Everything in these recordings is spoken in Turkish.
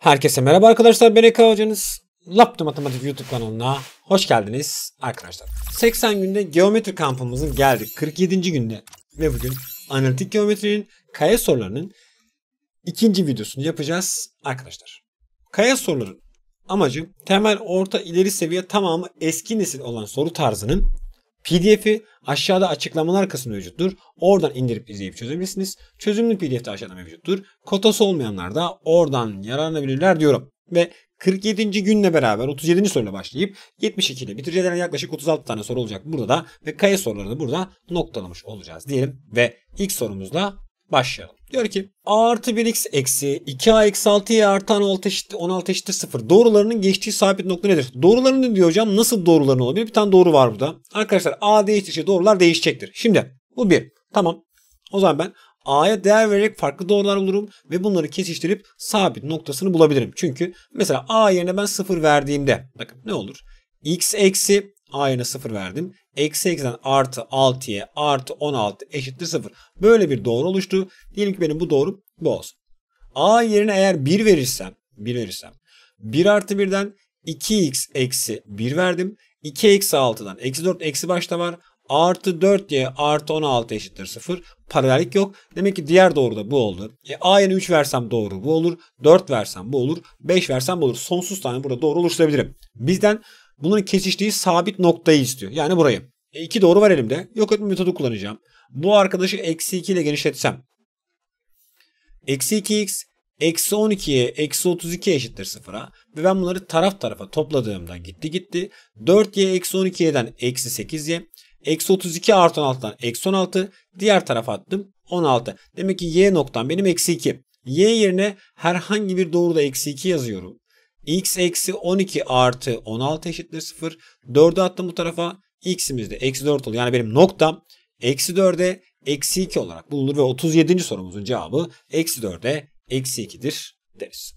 Herkese merhaba arkadaşlar ben Eka Hocanız. Laptop Matematik YouTube kanalına hoş geldiniz arkadaşlar. 80 günde geometri kampımızın geldik 47. günde ve bugün analitik geometrinin kaya sorularının ikinci videosunu yapacağız arkadaşlar. Kaya soruların amacı temel orta ileri seviye tamamı eski nesil olan soru tarzının PDF'i aşağıda açıklamalar kısmında mevcuttur. Oradan indirip izleyip çözebilirsiniz. Çözümlü PDF de aşağıda mevcuttur. Kotası olmayanlar da oradan yararlanabilirler diyorum. Ve 47. günle beraber 37. soruyla başlayıp 72 ile bitireceğiz. yaklaşık 36 tane soru olacak burada da ve kaya sorularını burada noktalamış olacağız diyelim ve ilk sorumuzla başlayalım. Diyor ki a artı 1x eksi 2a eksi 6 artan artı 16 eşittir, 16 eşittir 0. Doğrularının geçtiği sabit nokta nedir? Doğrularını diyor hocam nasıl doğruların olabilir? Bir tane doğru var burada. Arkadaşlar a değiştikçe doğrular değişecektir. Şimdi bu bir. Tamam. O zaman ben A'ya değer vererek farklı doğrular bulurum ve bunları kesiştirip sabit noktasını bulabilirim. Çünkü mesela A yerine ben 0 verdiğimde bakın ne olur? X eksi A yerine 0 verdim. Eksi 8'den artı 6'ya artı 16 eşittir 0. Böyle bir doğru oluştu. Diyelim ki benim bu doğru bu olsun. A yerine eğer 1 verirsem 1 verirsem 1 artı 1'den 2x eksi 1 verdim. 2 eksi 6'dan eksi 4 eksi başta var. Artı 4 y artı 16 eşittir 0. Paralellik yok. Demek ki diğer doğru da bu oldu. E, a yerine 3 versem doğru bu olur. 4 versem bu olur. 5 versem bu olur. Sonsuz tane burada doğru oluşturabilirim. Bizden Bunların kesiştiği sabit noktayı istiyor. Yani burayı. E, iki doğru var elimde. Yok etme metodu kullanacağım. Bu arkadaşı eksi 2 ile genişletsem. Eksi 2x eksi 12'ye eksi 32 eşittir sıfıra. Ve ben bunları taraf tarafa topladığımda gitti gitti. 4y eksi 12'den eksi 8y. Eksi 32 artı 16'dan eksi 16. Diğer tarafa attım 16. Demek ki y noktam benim eksi 2. Y yerine herhangi bir doğruda eksi 2 yazıyorum x eksi 12 artı 16 eşittir 0. 4'ü attım bu tarafa. x'imiz de eksi 4 olur. Yani benim noktam eksi 4'e eksi 2 olarak bulunur ve 37. sorumuzun cevabı eksi 4'e eksi 2'dir deriz.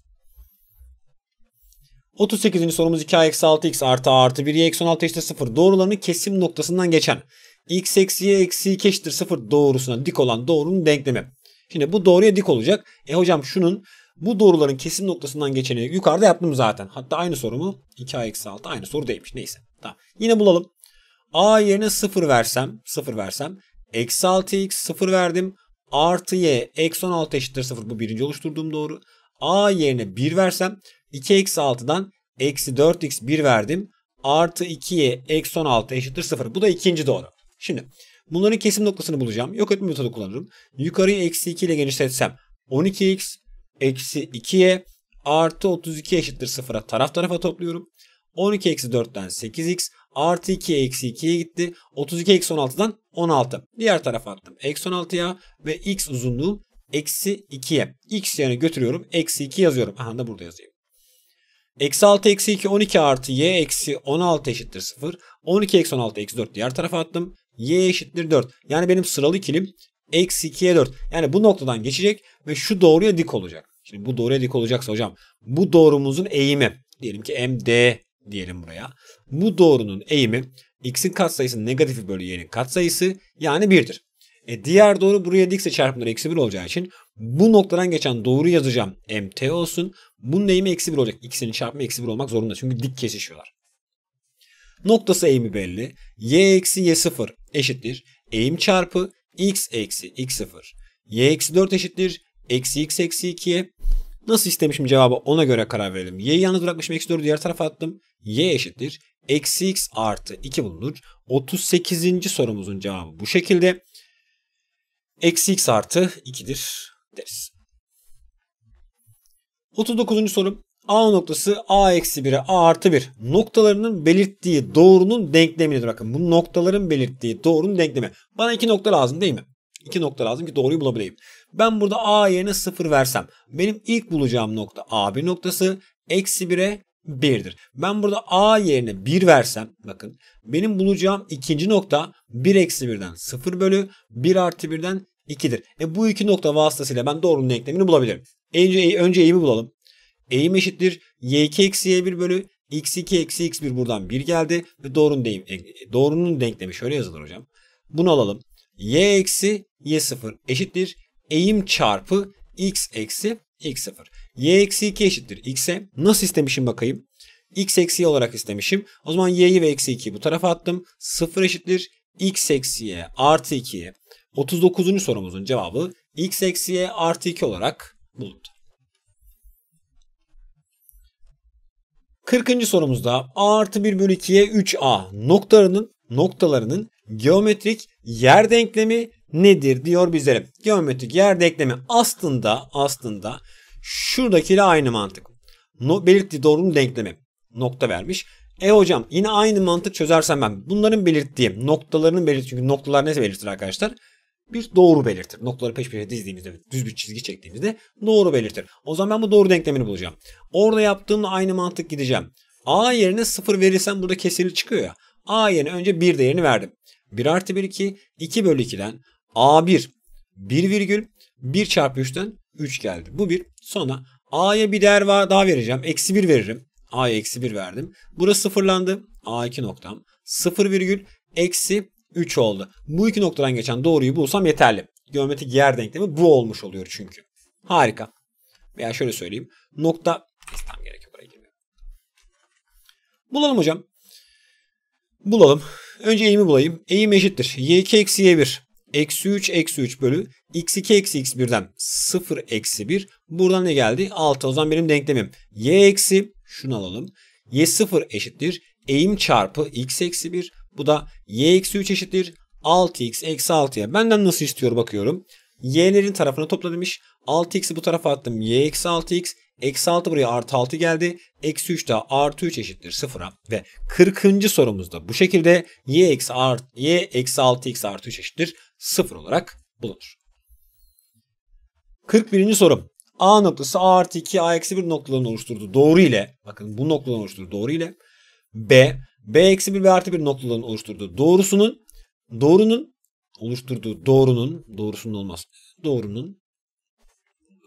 38. sorumuz 2a eksi 6x artı a artı 1y eksi 16 eşittir 0 doğrularını kesim noktasından geçen x eksi y eksi 2 eşittir 0 doğrusuna dik olan doğrunun denklemi. Şimdi bu doğruya dik olacak. E hocam şunun bu doğruların kesim noktasından geçeni yukarıda yaptım zaten. Hatta aynı sorumu 2a-6 aynı soru değilmiş. Neyse. Tamam. Yine bulalım. a yerine 0 versem 0 versem eksi 6x 0 verdim. Artı y eksi 16 eşittir 0. Bu birinci oluşturduğum doğru. a yerine 1 versem 2 eksi 6'dan eksi 4x 1 verdim. Artı 2y eksi 16 eşittir 0. Bu da ikinci doğru. Şimdi Bunların kesim noktasını bulacağım. Yok etme metodu kullanırım. Yukarıyı eksi 2 ile genişletsem 12x eksi 2'ye artı 32 eşittir 0'a taraf tarafa topluyorum. 12 eksi 4'ten 8x artı 2 eksi 2'ye gitti. 32 eksi 16'dan 16. Diğer tarafa attım. Eksi 16'ya ve x uzunluğu eksi 2'ye. X yerine götürüyorum. Eksi 2 yazıyorum. Aha da burada yazayım. Eksi 6 eksi 2 12 artı y eksi 16 eşittir 0. 12 eksi 16 eksi 4 diğer tarafa attım. y eşittir 4. Yani benim sıralı ikilim Eksi 2'ye 4. Yani bu noktadan geçecek ve şu doğruya dik olacak. Şimdi bu doğruya dik olacaksa hocam bu doğrumuzun eğimi diyelim ki MD diyelim buraya. Bu doğrunun eğimi x'in katsayısının negatifi bölü y'nin katsayısı yani 1'dir. E diğer doğru buraya dikse çarpımları eksi 1 olacağı için bu noktadan geçen doğru yazacağım mt olsun. Bunun eğimi eksi 1 olacak. İkisinin çarpımı eksi 1 olmak zorunda. Çünkü dik kesişiyorlar. Noktası eğimi belli. y eksi y sıfır eşittir. Eğim çarpı x eksi x0 y eksi 4 eşittir eksi x eksi 2'ye. Nasıl istemişim cevabı ona göre karar verelim. Y'yi yalnız bırakmışım eksi 4'ü diğer tarafa attım. y eşittir eksi x artı 2 bulunur. 38. sorumuzun cevabı bu şekilde. Eksi x artı 2'dir deriz. 39. sorum. A noktası A eksi 1'e A artı 1 noktalarının belirttiği doğrunun denklemidir. Bakın bu noktaların belirttiği doğrunun denklemi. Bana iki nokta lazım değil mi? İki nokta lazım ki doğruyu bulabileyim. Ben burada A yerine 0 versem benim ilk bulacağım nokta A1 noktası eksi 1'e 1'dir. Ben burada A yerine 1 versem bakın benim bulacağım ikinci nokta 1 eksi 1'den 0 bölü 1 artı 1'den 2'dir. E bu iki nokta vasıtasıyla ben doğrunun denklemini bulabilirim. Önce, önce eğimi bulalım eğim eşittir. y2 eksi y1 bölü x2 eksi x1 buradan 1 geldi. Ve doğrunun, deyim, e, doğrunun denklemi şöyle yazılır hocam. Bunu alalım. y eksi y0 eşittir. Eğim çarpı x eksi x0. y eksi 2 eşittir x'e. Nasıl istemişim bakayım. x eksi y olarak istemişim. O zaman y'yi ve eksi 2'yi bu tarafa attım. 0 eşittir x eksi y artı 2'ye. 39. sorumuzun cevabı x eksi y artı 2 olarak bulundu. 40. sorumuzda a artı 1 bölü 2'ye 3a noktalarının noktalarının geometrik yer denklemi nedir diyor bizlere. Geometrik yer denklemi aslında aslında şuradakiyle aynı mantık. No, belirttiği doğrunun denklemi nokta vermiş. E hocam yine aynı mantık çözersem ben bunların belirttiği noktalarının belirttiği çünkü noktalar ne belirtir arkadaşlar? bir doğru belirtir. Noktaları peş peşe dizdiğimizde düz bir çizgi çektiğimizde doğru belirtir. O zaman ben bu doğru denklemini bulacağım. Orada yaptığımda aynı mantık gideceğim. A yerine 0 verirsem burada kesirli çıkıyor ya. A yerine önce 1 değerini verdim. 1 artı 1 2, 2 bölü 2'den A1 1 virgül 1 çarpı 3'ten 3 geldi. Bu bir. Sonra A'ya bir değer var daha vereceğim. Eksi 1 veririm. A'ya eksi 1 verdim. Burası sıfırlandı. A2 noktam. 0 virgül eksi 3 oldu. Bu iki noktadan geçen doğruyu bulsam yeterli. Geometrik yer denklemi bu olmuş oluyor çünkü. Harika. Veya şöyle söyleyeyim. Nokta tam gerek yok girmiyor. Bulalım hocam. Bulalım. Önce eğimi bulayım. Eğim eşittir. y2 eksi y1. Eksi 3 eksi 3 bölü x2 eksi x1'den 0 eksi 1. Buradan ne geldi? 6. O zaman benim denklemim. y eksi şunu alalım. y0 eşittir. Eğim çarpı x eksi 1 bu da y eksi 3 eşittir 6x eksi 6'ya. Benden nasıl istiyor bakıyorum. Y'lerin tarafına topla demiş. 6x'i bu tarafa attım. Y eksi 6x. Eksi 6 buraya artı 6 geldi. Eksi 3 de artı 3 eşittir 0'a. Ve 40. sorumuzda bu şekilde y eksi, art, y eksi 6x artı 3 eşittir 0 olarak bulunur. 41. sorum. A noktası A artı 2 A eksi 1 noktalarını oluşturdu. doğru ile bakın bu noktalarını oluşturduğu doğru ile B B-1 eksi ve artı 1 noktaların oluşturduğu doğrusunun doğrunun oluşturduğu doğrunun doğrusunun olmaz. Doğrunun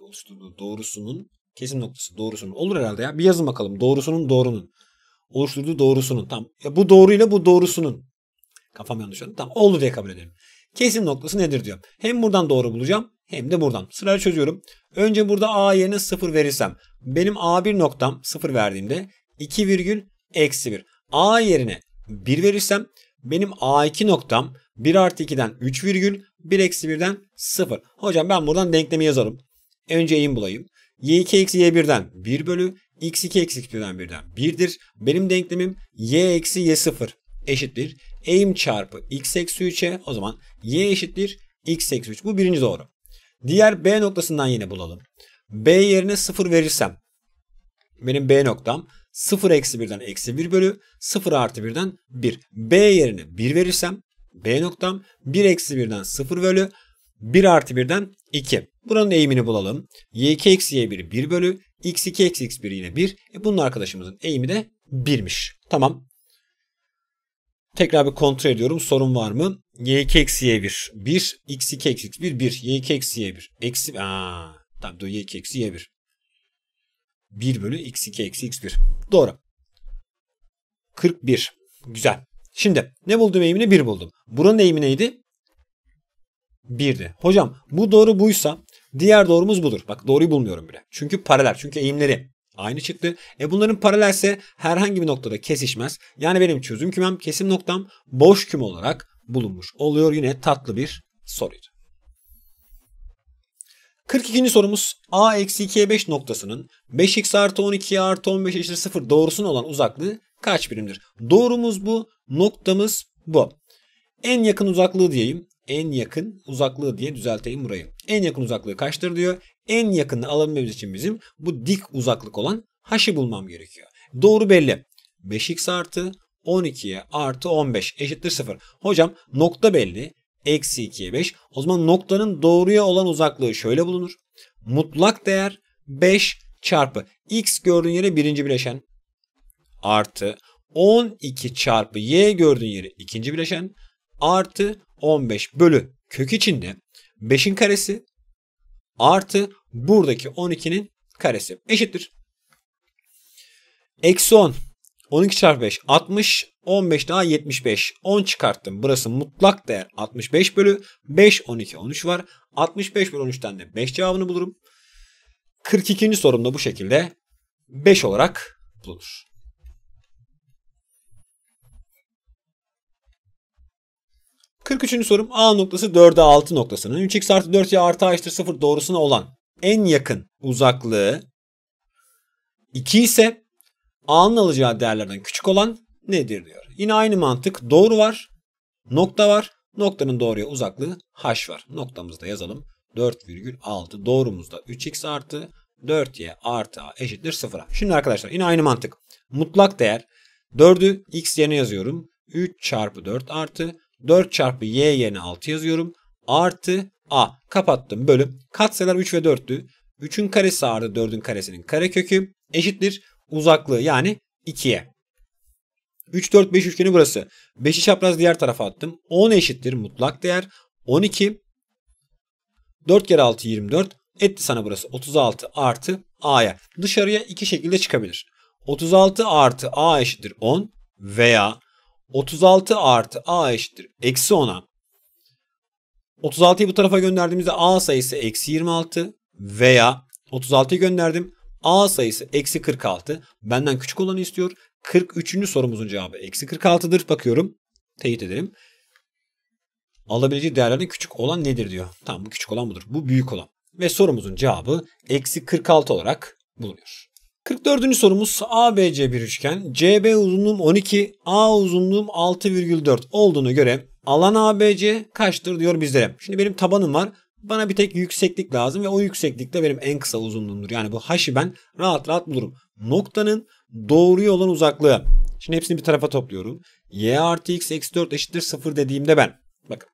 oluşturduğu doğrusunun kesim noktası doğrusunun olur herhalde ya. Bir yazın bakalım. Doğrusunun doğrunun oluşturduğu doğrusunun. Tam ya bu doğruyla bu doğrusunun kafam yanlış oldu. Tamam oldu diye kabul edelim. Kesim noktası nedir diyor. Hem buradan doğru bulacağım hem de buradan. Sırayla çözüyorum. Önce burada A yerine 0 verirsem benim A1 noktam 0 verdiğimde 2 virgül eksi 1. A yerine 1 verirsem benim A2 noktam 1 artı 2'den 3 virgül 1 eksi 1'den 0. Hocam ben buradan denklemi yazalım. Önce y'imi bulayım. y2 eksi y1'den 1 bölü x2 eksi x1'den 1'den 1'dir. Benim denklemim y eksi y0 eşittir. Eğim çarpı x eksi 3'e o zaman y eşittir x eksi 3. Bu birinci doğru. Diğer b noktasından yine bulalım. b yerine 0 verirsem benim b noktam 0 eksi 1'den eksi 1 bölü 0 artı 1'den 1. B yerine 1 verirsem B noktam 1 eksi 1'den 0 bölü 1 artı 1'den 2. Buranın eğimini bulalım. y2 eksi y1 1 bölü x2 eksi x1 yine 1. E bunun arkadaşımızın eğimi de 1'miş. Tamam. Tekrar bir kontrol ediyorum. Sorun var mı? y2 eksi y1 1. x2 eksi x1 1. y2 eksi y1 eksi. Aa, tamam dur y2 eksi y1. 1 bölü x2 eksi x1. Doğru. 41. Güzel. Şimdi ne buldum eğimini? 1 buldum. Buranın eğimi neydi? 1'di. Hocam bu doğru buysa diğer doğrumuz budur. Bak doğruyu bulmuyorum bile. Çünkü paralel. Çünkü eğimleri aynı çıktı. E bunların paralelse herhangi bir noktada kesişmez. Yani benim çözüm kümem kesim noktam boş küme olarak bulunmuş oluyor. Yine tatlı bir soruydu. 42. sorumuz a eksi 2'ye 5 noktasının 5x artı 12 artı 15 eşittir 0 doğrusuna olan uzaklığı kaç birimdir? Doğrumuz bu noktamız bu. En yakın uzaklığı diyeyim. En yakın uzaklığı diye düzelteyim burayı. En yakın uzaklığı kaçtır diyor. En yakını alabilmemiz için bizim bu dik uzaklık olan h'ı bulmam gerekiyor. Doğru belli. 5x artı 12'ye artı 15 eşittir 0. Hocam nokta belli. Eksi 2'ye 5. O zaman noktanın doğruya olan uzaklığı şöyle bulunur. Mutlak değer 5 çarpı x gördüğün yere birinci bileşen artı 12 çarpı y gördüğün yere ikinci bileşen artı 15 bölü kök içinde 5'in karesi artı buradaki 12'nin karesi eşittir. Eksi 10 12 çarpı 5 60. 15 daha 75. 10 çıkarttım. Burası mutlak değer 65 bölü 5 12 13 var. 65 bölü 13'ten de 5 cevabını bulurum. 42. sorum da bu şekilde 5 olarak bulunur. Kırk üçüncü sorum A noktası 4'e 6 noktasının 3x artı 4y artı a eşittir 0 doğrusuna olan en yakın uzaklığı 2 ise A'nın alacağı değerlerden küçük olan nedir diyor. Yine aynı mantık doğru var, nokta var, noktanın doğruya uzaklığı h var. Noktamızı da yazalım. 4,6 doğrumuzda 3x artı 4y artı a eşittir 0'a. Şimdi arkadaşlar yine aynı mantık. Mutlak değer 4'ü x yerine yazıyorum. 3 çarpı 4 artı 4 çarpı y yerine 6 yazıyorum. Artı a kapattım bölüm. Katsayılar 3 ve 4'tü. 3'ün karesi artı 4'ün karesinin karekökü eşittir uzaklığı yani 2'ye. 3 4 5 üçgeni burası. 5'i çapraz diğer tarafa attım. 10 eşittir mutlak değer 12. 4 kere 6 24 etti sana burası 36 artı a'ya. Dışarıya iki şekilde çıkabilir. 36 artı a eşittir 10 veya 36 artı a eşittir eksi 10'a. 36'yı bu tarafa gönderdiğimizde a sayısı eksi 26 veya 36'yı gönderdim. A sayısı eksi 46. Benden küçük olanı istiyor. 43. sorumuzun cevabı eksi 46'dır. Bakıyorum. Teyit edelim. Alabileceği değerlerden küçük olan nedir diyor. Tamam bu küçük olan budur. Bu büyük olan. Ve sorumuzun cevabı eksi 46 olarak bulunuyor. 44. sorumuz ABC bir üçgen. CB uzunluğum 12, A uzunluğum 6,4 olduğuna göre alan ABC kaçtır diyor bizlere. Şimdi benim tabanım var. Bana bir tek yükseklik lazım ve o yükseklik de benim en kısa uzunluğumdur. Yani bu haşı ben rahat rahat bulurum. Noktanın doğruya olan uzaklığı. Şimdi hepsini bir tarafa topluyorum. y artı x eksi 4 eşittir 0 dediğimde ben. Bakın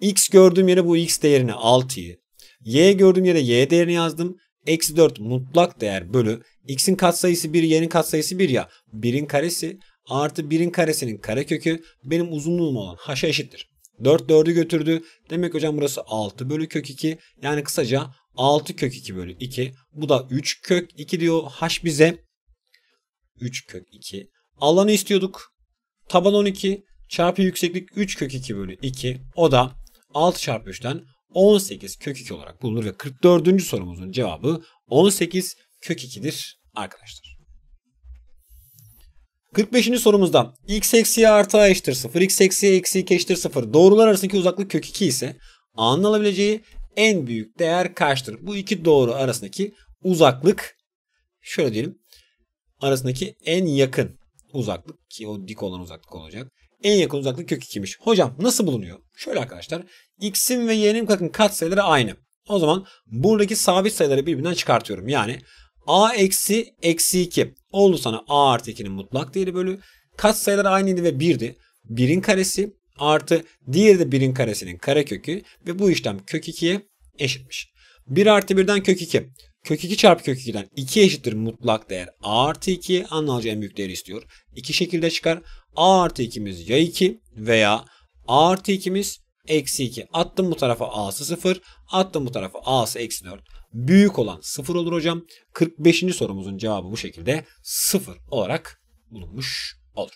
x gördüğüm yere bu x değerini 6'yı. y gördüğüm yere y değerini yazdım. Eksi 4 mutlak değer bölü. x'in katsayısı 1 y'nin katsayısı 1 ya. 1'in karesi artı 1'in karesinin karekökü benim uzunluğum olan haşa eşittir. 4 4'ü götürdü. Demek hocam burası 6 bölü kök 2. Yani kısaca 6 kök 2 bölü 2. Bu da 3 kök 2 diyor h bize. 3 kök 2. Alanı istiyorduk. Taban 12 çarpı yükseklik 3 kök 2 bölü 2. O da 6 çarpı 3'ten 18 kök 2 olarak bulunur ve 44. sorumuzun cevabı 18 kök 2'dir arkadaşlar. 45. sorumuzdan x eksi artı a eşittir 0, x eksi eksi 2 eşittir 0. Doğrular arasındaki uzaklık kök 2 ise a'nın alabileceği en büyük değer kaçtır? Bu iki doğru arasındaki uzaklık şöyle diyelim arasındaki en yakın uzaklık ki o dik olan uzaklık olacak. En yakın uzaklık kök 2'ymiş. Hocam nasıl bulunuyor? Şöyle arkadaşlar x'in ve y'nin bakın katsayıları aynı. O zaman buradaki sabit sayıları birbirinden çıkartıyorum. Yani a eksi eksi 2 oldu sana a artı 2'nin mutlak değeri bölü. Kat sayılar aynıydı ve 1'di. 1'in karesi artı diğeri de 1'in karesinin karekökü ve bu işlem kök 2'ye eşitmiş. 1 artı 1'den kök 2. Kök 2 çarpı kök 2'den 2 eşittir mutlak değer a artı 2 anlatıcı en büyük değeri istiyor. İki şekilde çıkar. a artı 2'miz ya 2 veya a artı 2'miz Eksi 2. Attım bu tarafa a'sı 0. Attım bu tarafa a'sı eksi 4. Büyük olan 0 olur hocam. 45. sorumuzun cevabı bu şekilde 0 olarak bulunmuş olur.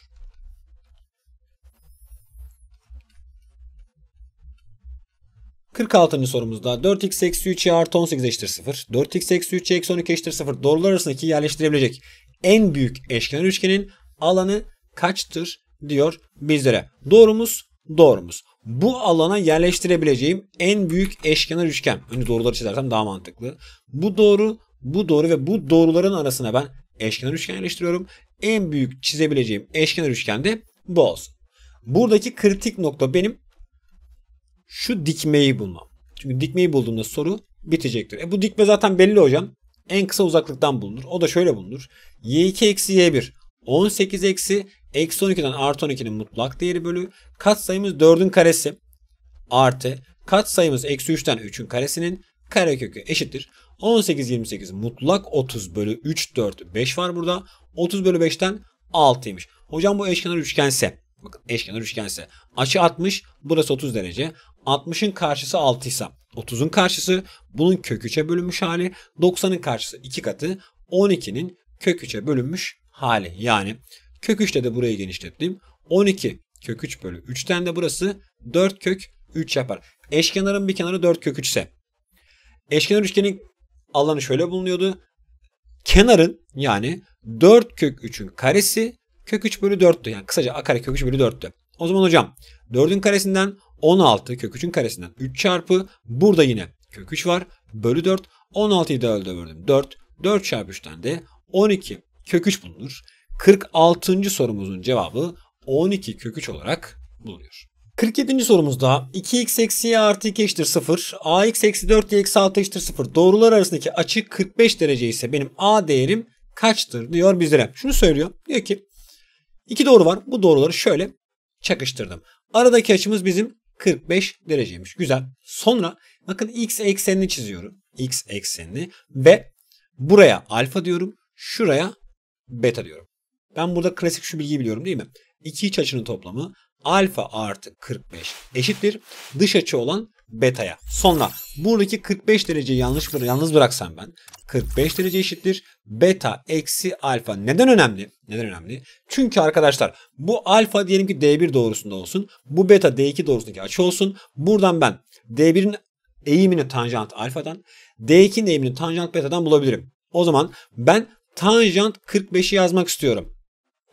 Kırk altıncı sorumuzda 4x eksi 3'e artı 18 eşittir 0. 4x eksi 3'e eksi 12 eşittir 0. Doğrular arasındaki yerleştirebilecek en büyük eşkenar üçgenin alanı kaçtır diyor bizlere. Doğrumuz doğrumuz bu alana yerleştirebileceğim en büyük eşkenar üçgen. Önce doğruları çizersem daha mantıklı. Bu doğru, bu doğru ve bu doğruların arasına ben eşkenar üçgen yerleştiriyorum. En büyük çizebileceğim eşkenar üçgen de bu olsun. Buradaki kritik nokta benim şu dikmeyi bulmam. Çünkü dikmeyi bulduğumda soru bitecektir. E bu dikme zaten belli hocam. En kısa uzaklıktan bulunur. O da şöyle bulunur. Y2 eksi Y1. 18 eksi eksi 12'den artı 12'nin mutlak değeri bölü kat sayımız 4'ün karesi artı sayımız eksi 3'ten 3'ün karesinin karekökü eşittir. 18 28 mutlak 30 bölü 3 4 5 var burada. 30 bölü 5'ten 6'ymış. Hocam bu eşkenar üçgense bakın eşkenar üçgense açı 60 burası 30 derece. 60'ın karşısı 6 ise 30'un karşısı bunun köküçe bölünmüş hali 90'ın karşısı 2 katı 12'nin kök 3'e bölünmüş hali. Yani kök 3'te de burayı genişlettiğim 12 kök 3 bölü 3'ten de burası 4 kök 3 yapar. Eşkenarın bir kenarı 4 kök 3 ise eşkenar üçgenin alanı şöyle bulunuyordu. Kenarın yani 4 kök 3'ün karesi kök 3 bölü 4'tü. Yani kısaca a kare kök 3 bölü 4'tü. O zaman hocam 4'ün karesinden 16 kök 3'ün karesinden 3 çarpı burada yine kök 3 var bölü 4 16'yı da öyle böldüm. 4 4 çarpı 3'ten de 12 kök 3 bulunur. 46. sorumuzun cevabı 12 kök 3 olarak bulunuyor. 47. sorumuzda 2x eksi y artı 2 eşittir 0, ax eksi 4 y eksi 6 eşittir 0 doğrular arasındaki açı 45 derece ise benim a değerim kaçtır diyor bizlere. Şunu söylüyor. Diyor ki iki doğru var. Bu doğruları şöyle çakıştırdım. Aradaki açımız bizim 45 dereceymiş. Güzel. Sonra bakın x eksenini çiziyorum. x eksenini ve buraya alfa diyorum. Şuraya beta diyorum. Ben burada klasik şu bilgiyi biliyorum değil mi? İki iç açının toplamı alfa artı 45 eşittir dış açı olan beta'ya. Sonra buradaki 45 derece yanlış yalnız bıraksam ben 45 derece eşittir beta eksi alfa. Neden önemli? Neden önemli? Çünkü arkadaşlar bu alfa diyelim ki D1 doğrusunda olsun. Bu beta D2 doğrusundaki açı olsun. Buradan ben D1'in eğimini tanjant alfadan D2'nin eğimini tanjant beta'dan bulabilirim. O zaman ben Tanjant 45'i yazmak istiyorum.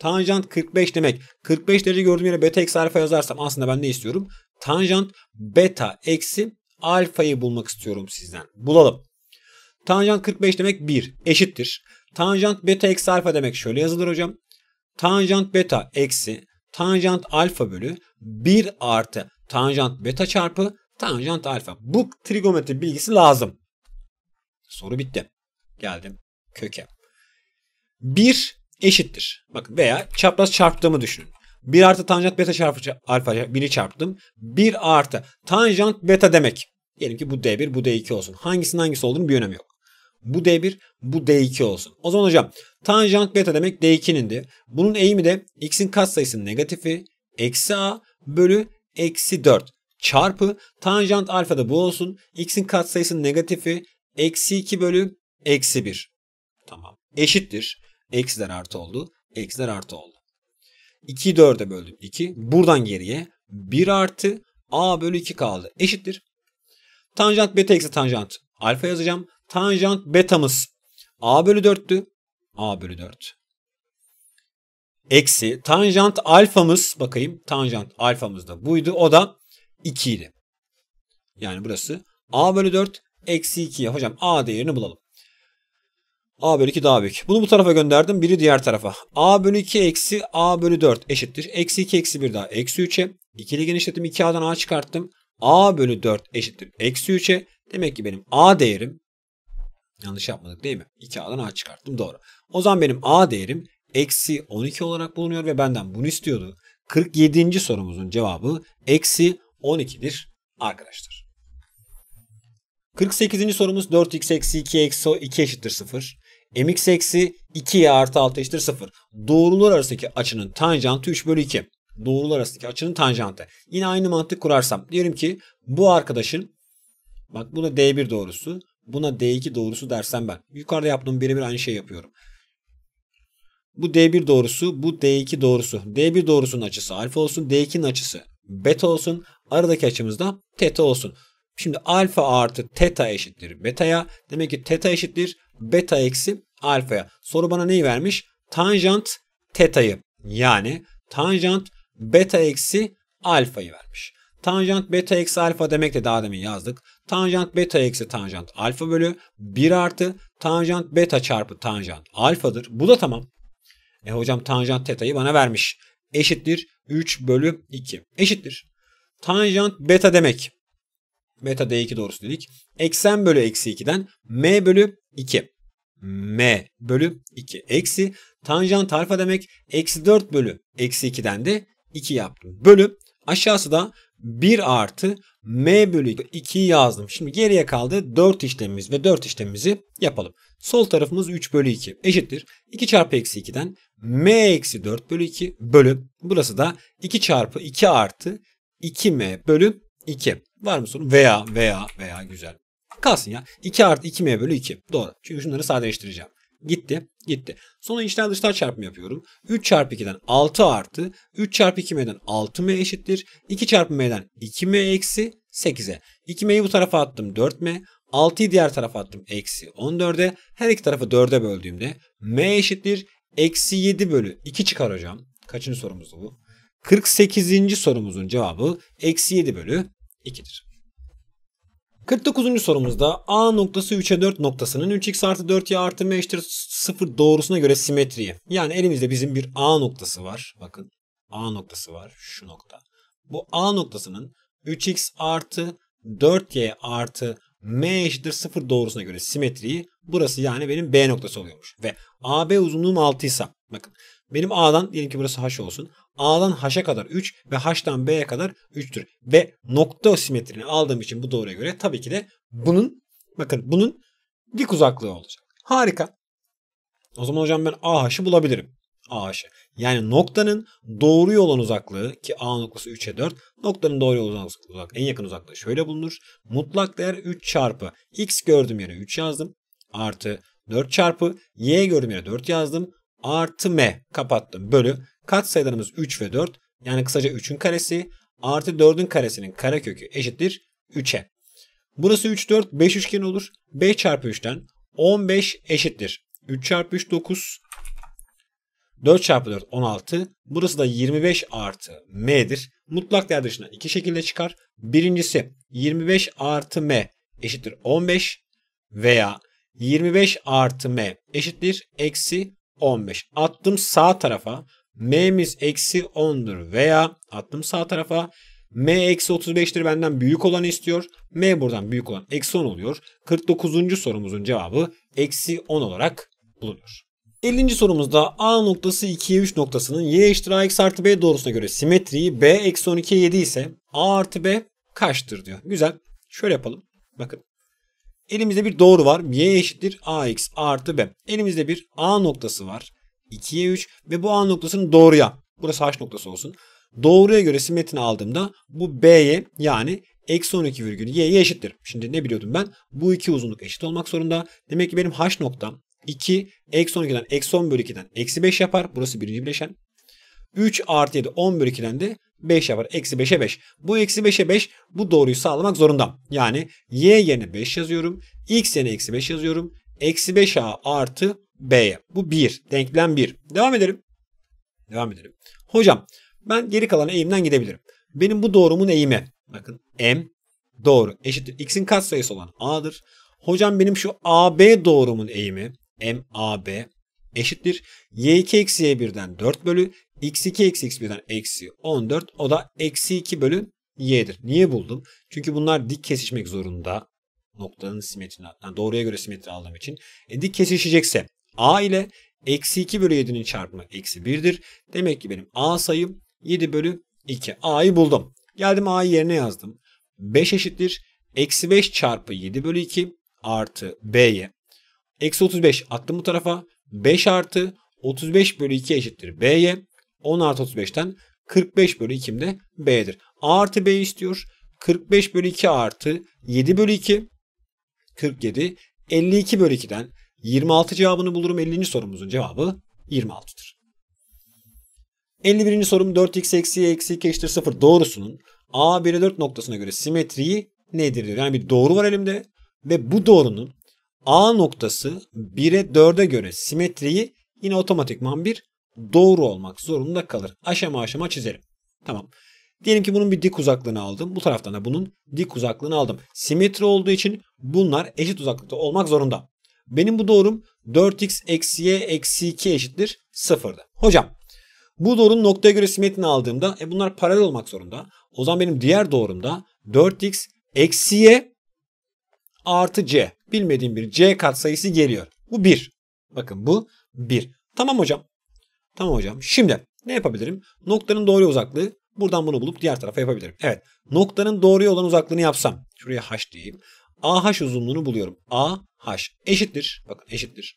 Tanjant 45 demek. 45 derece gördüğüm yere beta eksi alfa yazarsam aslında ben ne istiyorum? Tanjant beta eksi alfayı bulmak istiyorum sizden. Bulalım. Tanjant 45 demek 1 eşittir. Tanjant beta eksi alfa demek şöyle yazılır hocam. Tanjant beta eksi tanjant alfa bölü 1 artı tanjant beta çarpı tanjant alfa. Bu trigonometri bilgisi lazım. Soru bitti. Geldim köke. 1 eşittir. Bakın veya çapraz çarptığımı düşünün. 1 artı tanjant beta çarpı alfa 1'i çarptım. 1 artı tanjant beta demek. Diyelim ki bu D1 bu D2 olsun. Hangisinin hangisi olduğunu bir önemi yok. Bu D1 bu D2 olsun. O zaman hocam tanjant beta demek D2'nindi. Bunun eğimi de x'in katsayısının negatifi eksi a bölü eksi 4 çarpı tanjant alfa da bu olsun. X'in katsayısının negatifi eksi 2 bölü eksi 1. Tamam. Eşittir. X'den artı oldu. X'den artı oldu. 2'yi 4'e böldüm 2. Buradan geriye 1 artı A bölü 2 kaldı. Eşittir. Tanjant beta eksi tanjant alfa yazacağım. Tanjant betamız A bölü 4'tü. A bölü 4. Eksi tanjant alfamız bakayım tanjant alfamız da buydu. O da 2 idi. Yani burası A bölü 4 eksi 2'ye. Hocam A değerini bulalım. A bölü 2 daha büyük. Bunu bu tarafa gönderdim. Biri diğer tarafa. A bölü 2 eksi A bölü 4 eşittir. Eksi 2 eksi 1 daha. Eksi 3'e. İkili genişlettim, 2A'dan A çıkarttım. A bölü 4 eşittir. Eksi 3'e. Demek ki benim A değerim yanlış yapmadık değil mi? 2A'dan A çıkarttım. Doğru. O zaman benim A değerim eksi 12 olarak bulunuyor ve benden bunu istiyordu. 47. sorumuzun cevabı eksi 12'dir arkadaşlar. 48. sorumuz 4x eksi 2 eksi 2 eşittir 0 mx eksi 2y artı 6 eşittir 0. Doğrular arasındaki açının tanjantı 3 bölü 2. Doğrular arasındaki açının tanjantı. Yine aynı mantık kurarsam. Diyelim ki bu arkadaşın bak buna d1 doğrusu buna d2 doğrusu dersem ben. Yukarıda yaptığım birebir aynı şey yapıyorum. Bu d1 doğrusu bu d2 doğrusu. d1 doğrusunun açısı alfa olsun d2'nin açısı beta olsun. Aradaki açımız da teta olsun. Şimdi alfa artı teta eşittir beta'ya. Demek ki teta eşittir beta eksi alfaya. Soru bana neyi vermiş? Tanjant teta'yı yani tanjant beta eksi alfayı vermiş. Tanjant beta eksi alfa demek de daha demin yazdık. Tanjant beta eksi tanjant alfa bölü 1 artı tanjant beta çarpı tanjant alfadır. Bu da tamam. E hocam tanjant teta'yı bana vermiş. Eşittir 3 bölü 2. Eşittir. Tanjant beta demek. Beta d2 doğrusu dedik. Eksen bölü eksi 2'den m bölü 2. M bölü 2 eksi tanjant alfa demek eksi 4 bölü eksi 2'den de 2 yaptım. Bölü aşağısı da 1 artı M bölü 2'yi yazdım. Şimdi geriye kaldı 4 işlemimiz ve 4 işlemimizi yapalım. Sol tarafımız 3 bölü 2 eşittir. 2 çarpı eksi 2'den M eksi 4 bölü 2 bölü burası da 2 çarpı 2 artı 2M bölü 2. Var mı sorun? Veya veya veya güzel. Kalsın ya. 2 artı 2m bölü 2. Doğru. Çünkü şunları sadeleştireceğim. Gitti. Gitti. Sonra içten dıştan çarpımı yapıyorum. 3 çarpı 2'den 6 artı. 3 çarpı 2m'den 6m eşittir. 2 çarpı m'den 2m eksi 8'e. 2m'yi bu tarafa attım 4m. 6'yı diğer tarafa attım eksi 14'e. Her iki tarafı 4'e böldüğümde m eşittir. Eksi 7 bölü 2 çıkar hocam. Kaçıncı sorumuzdu bu? 48. sorumuzun cevabı eksi 7 bölü 2'dir. 49. sorumuzda A noktası 3'e 4 noktasının 3x artı 4y artı m eşittir 0 doğrusuna göre simetriyi. Yani elimizde bizim bir A noktası var. Bakın A noktası var şu nokta. Bu A noktasının 3x artı 4y artı m eşittir 0 doğrusuna göre simetriyi burası yani benim B noktası oluyormuş. Ve AB uzunluğum 6 ise bakın benim A'dan diyelim ki burası H olsun. A'dan H'e kadar 3 ve H'dan B'ye kadar 3'tür. Ve nokta simetrini aldığım için bu doğruya göre tabii ki de bunun bakın bunun dik uzaklığı olacak. Harika. O zaman hocam ben AH'ı bulabilirim. AH'ı. Yani noktanın doğru yolun uzaklığı ki A noktası 3'e 4. Noktanın doğru yolun uzaklığı en yakın uzaklığı şöyle bulunur. Mutlak değer 3 çarpı x gördüğüm yere 3 yazdım. Artı 4 çarpı y gördüğüm yere 4 yazdım artı m kapattım bölü kat sayılarımız 3 ve 4 yani kısaca 3'ün karesi artı 4'ün karesinin karekökü eşittir 3'e. Burası 3 4 5 üçgen olur. 5 çarpı 3'ten 15 eşittir. 3 çarpı 3 9 4 çarpı 4 16. Burası da 25 artı m'dir. Mutlak değer dışına iki şekilde çıkar. Birincisi 25 artı m eşittir 15 veya 25 artı m eşittir eksi 15. Attım sağ tarafa. M'miz eksi 10'dur veya attım sağ tarafa. M eksi 35'tir benden büyük olanı istiyor. M buradan büyük olan eksi 10 oluyor. 49. sorumuzun cevabı eksi 10 olarak bulunuyor. 50. sorumuzda A noktası 2'ye 3 noktasının y eşittir ax artı b doğrusuna göre simetriği b eksi 12'ye 7 ise a artı b kaçtır diyor. Güzel. Şöyle yapalım. Bakın Elimizde bir doğru var. Y eşittir ax artı b. Elimizde bir a noktası var. 2'ye 3 ve bu a noktasının doğruya. Burası h noktası olsun. Doğruya göre simetrini aldığımda bu b'ye yani eksi 12 virgül y'ye eşittir. Şimdi ne biliyordum ben? Bu iki uzunluk eşit olmak zorunda. Demek ki benim h noktam 2 eksi 12'den eksi 10 bölü 2'den eksi 5 yapar. Burası birinci bileşen. 3 artı 7 10 bölü 2'den de 5 yapar. Eksi 5'e 5. Bu eksi 5'e 5 bu doğruyu sağlamak zorunda. Yani y yerine 5 yazıyorum. x yerine eksi 5 yazıyorum. Eksi 5a artı b'ye. Bu 1. Denklem 1. Devam edelim. Devam edelim. Hocam ben geri kalan eğimden gidebilirim. Benim bu doğrumun eğimi. Bakın m doğru eşittir. x'in katsayısı olan a'dır. Hocam benim şu AB doğrumun eğimi MAB eşittir. y2 eksi y1'den 4 bölü x2 eksi x1'den eksi 14 o da eksi 2 bölü y'dir. Niye buldum? Çünkü bunlar dik kesişmek zorunda. Noktanın simetrini, yani doğruya göre simetri aldığım için. E, dik kesişecekse a ile eksi 2 bölü 7'nin çarpımı eksi 1'dir. Demek ki benim a sayım 7 bölü 2. a'yı buldum. Geldim a'yı yerine yazdım. 5 eşittir. Eksi 5 çarpı 7 bölü 2 artı b'ye. Eksi 35 attım bu tarafa. 5 artı 35 bölü 2 eşittir B'ye. 10 artı 35'ten 45 bölü 2 de B'dir. A artı B istiyor. 45 bölü 2 artı 7 bölü 2 47 52 bölü 2'den 26 cevabını bulurum. 50. sorumuzun cevabı 26'dır. 51. sorum 4x eksi eksi 2 eşittir 0 doğrusunun A1'e 4 noktasına göre simetriği nedir diyor. Yani bir doğru var elimde ve bu doğrunun A noktası 1'e 4'e göre simetriyi yine otomatikman bir doğru olmak zorunda kalır. Aşama aşama çizelim. Tamam. Diyelim ki bunun bir dik uzaklığını aldım. Bu taraftan da bunun dik uzaklığını aldım. Simetri olduğu için bunlar eşit uzaklıkta olmak zorunda. Benim bu doğrum 4x eksi y eksi 2 eşittir 0'da. Hocam bu doğrunun noktaya göre simetrini aldığımda e bunlar paralel olmak zorunda. O zaman benim diğer doğrumda 4x eksi y artı c bilmediğim bir c katsayısı geliyor. Bu 1. Bakın bu 1. Tamam hocam. Tamam hocam. Şimdi ne yapabilirim? Noktanın doğru uzaklığı buradan bunu bulup diğer tarafa yapabilirim. Evet. Noktanın doğruya olan uzaklığını yapsam. Şuraya h diyeyim. AH uzunluğunu buluyorum. AH eşittir. Bakın eşittir.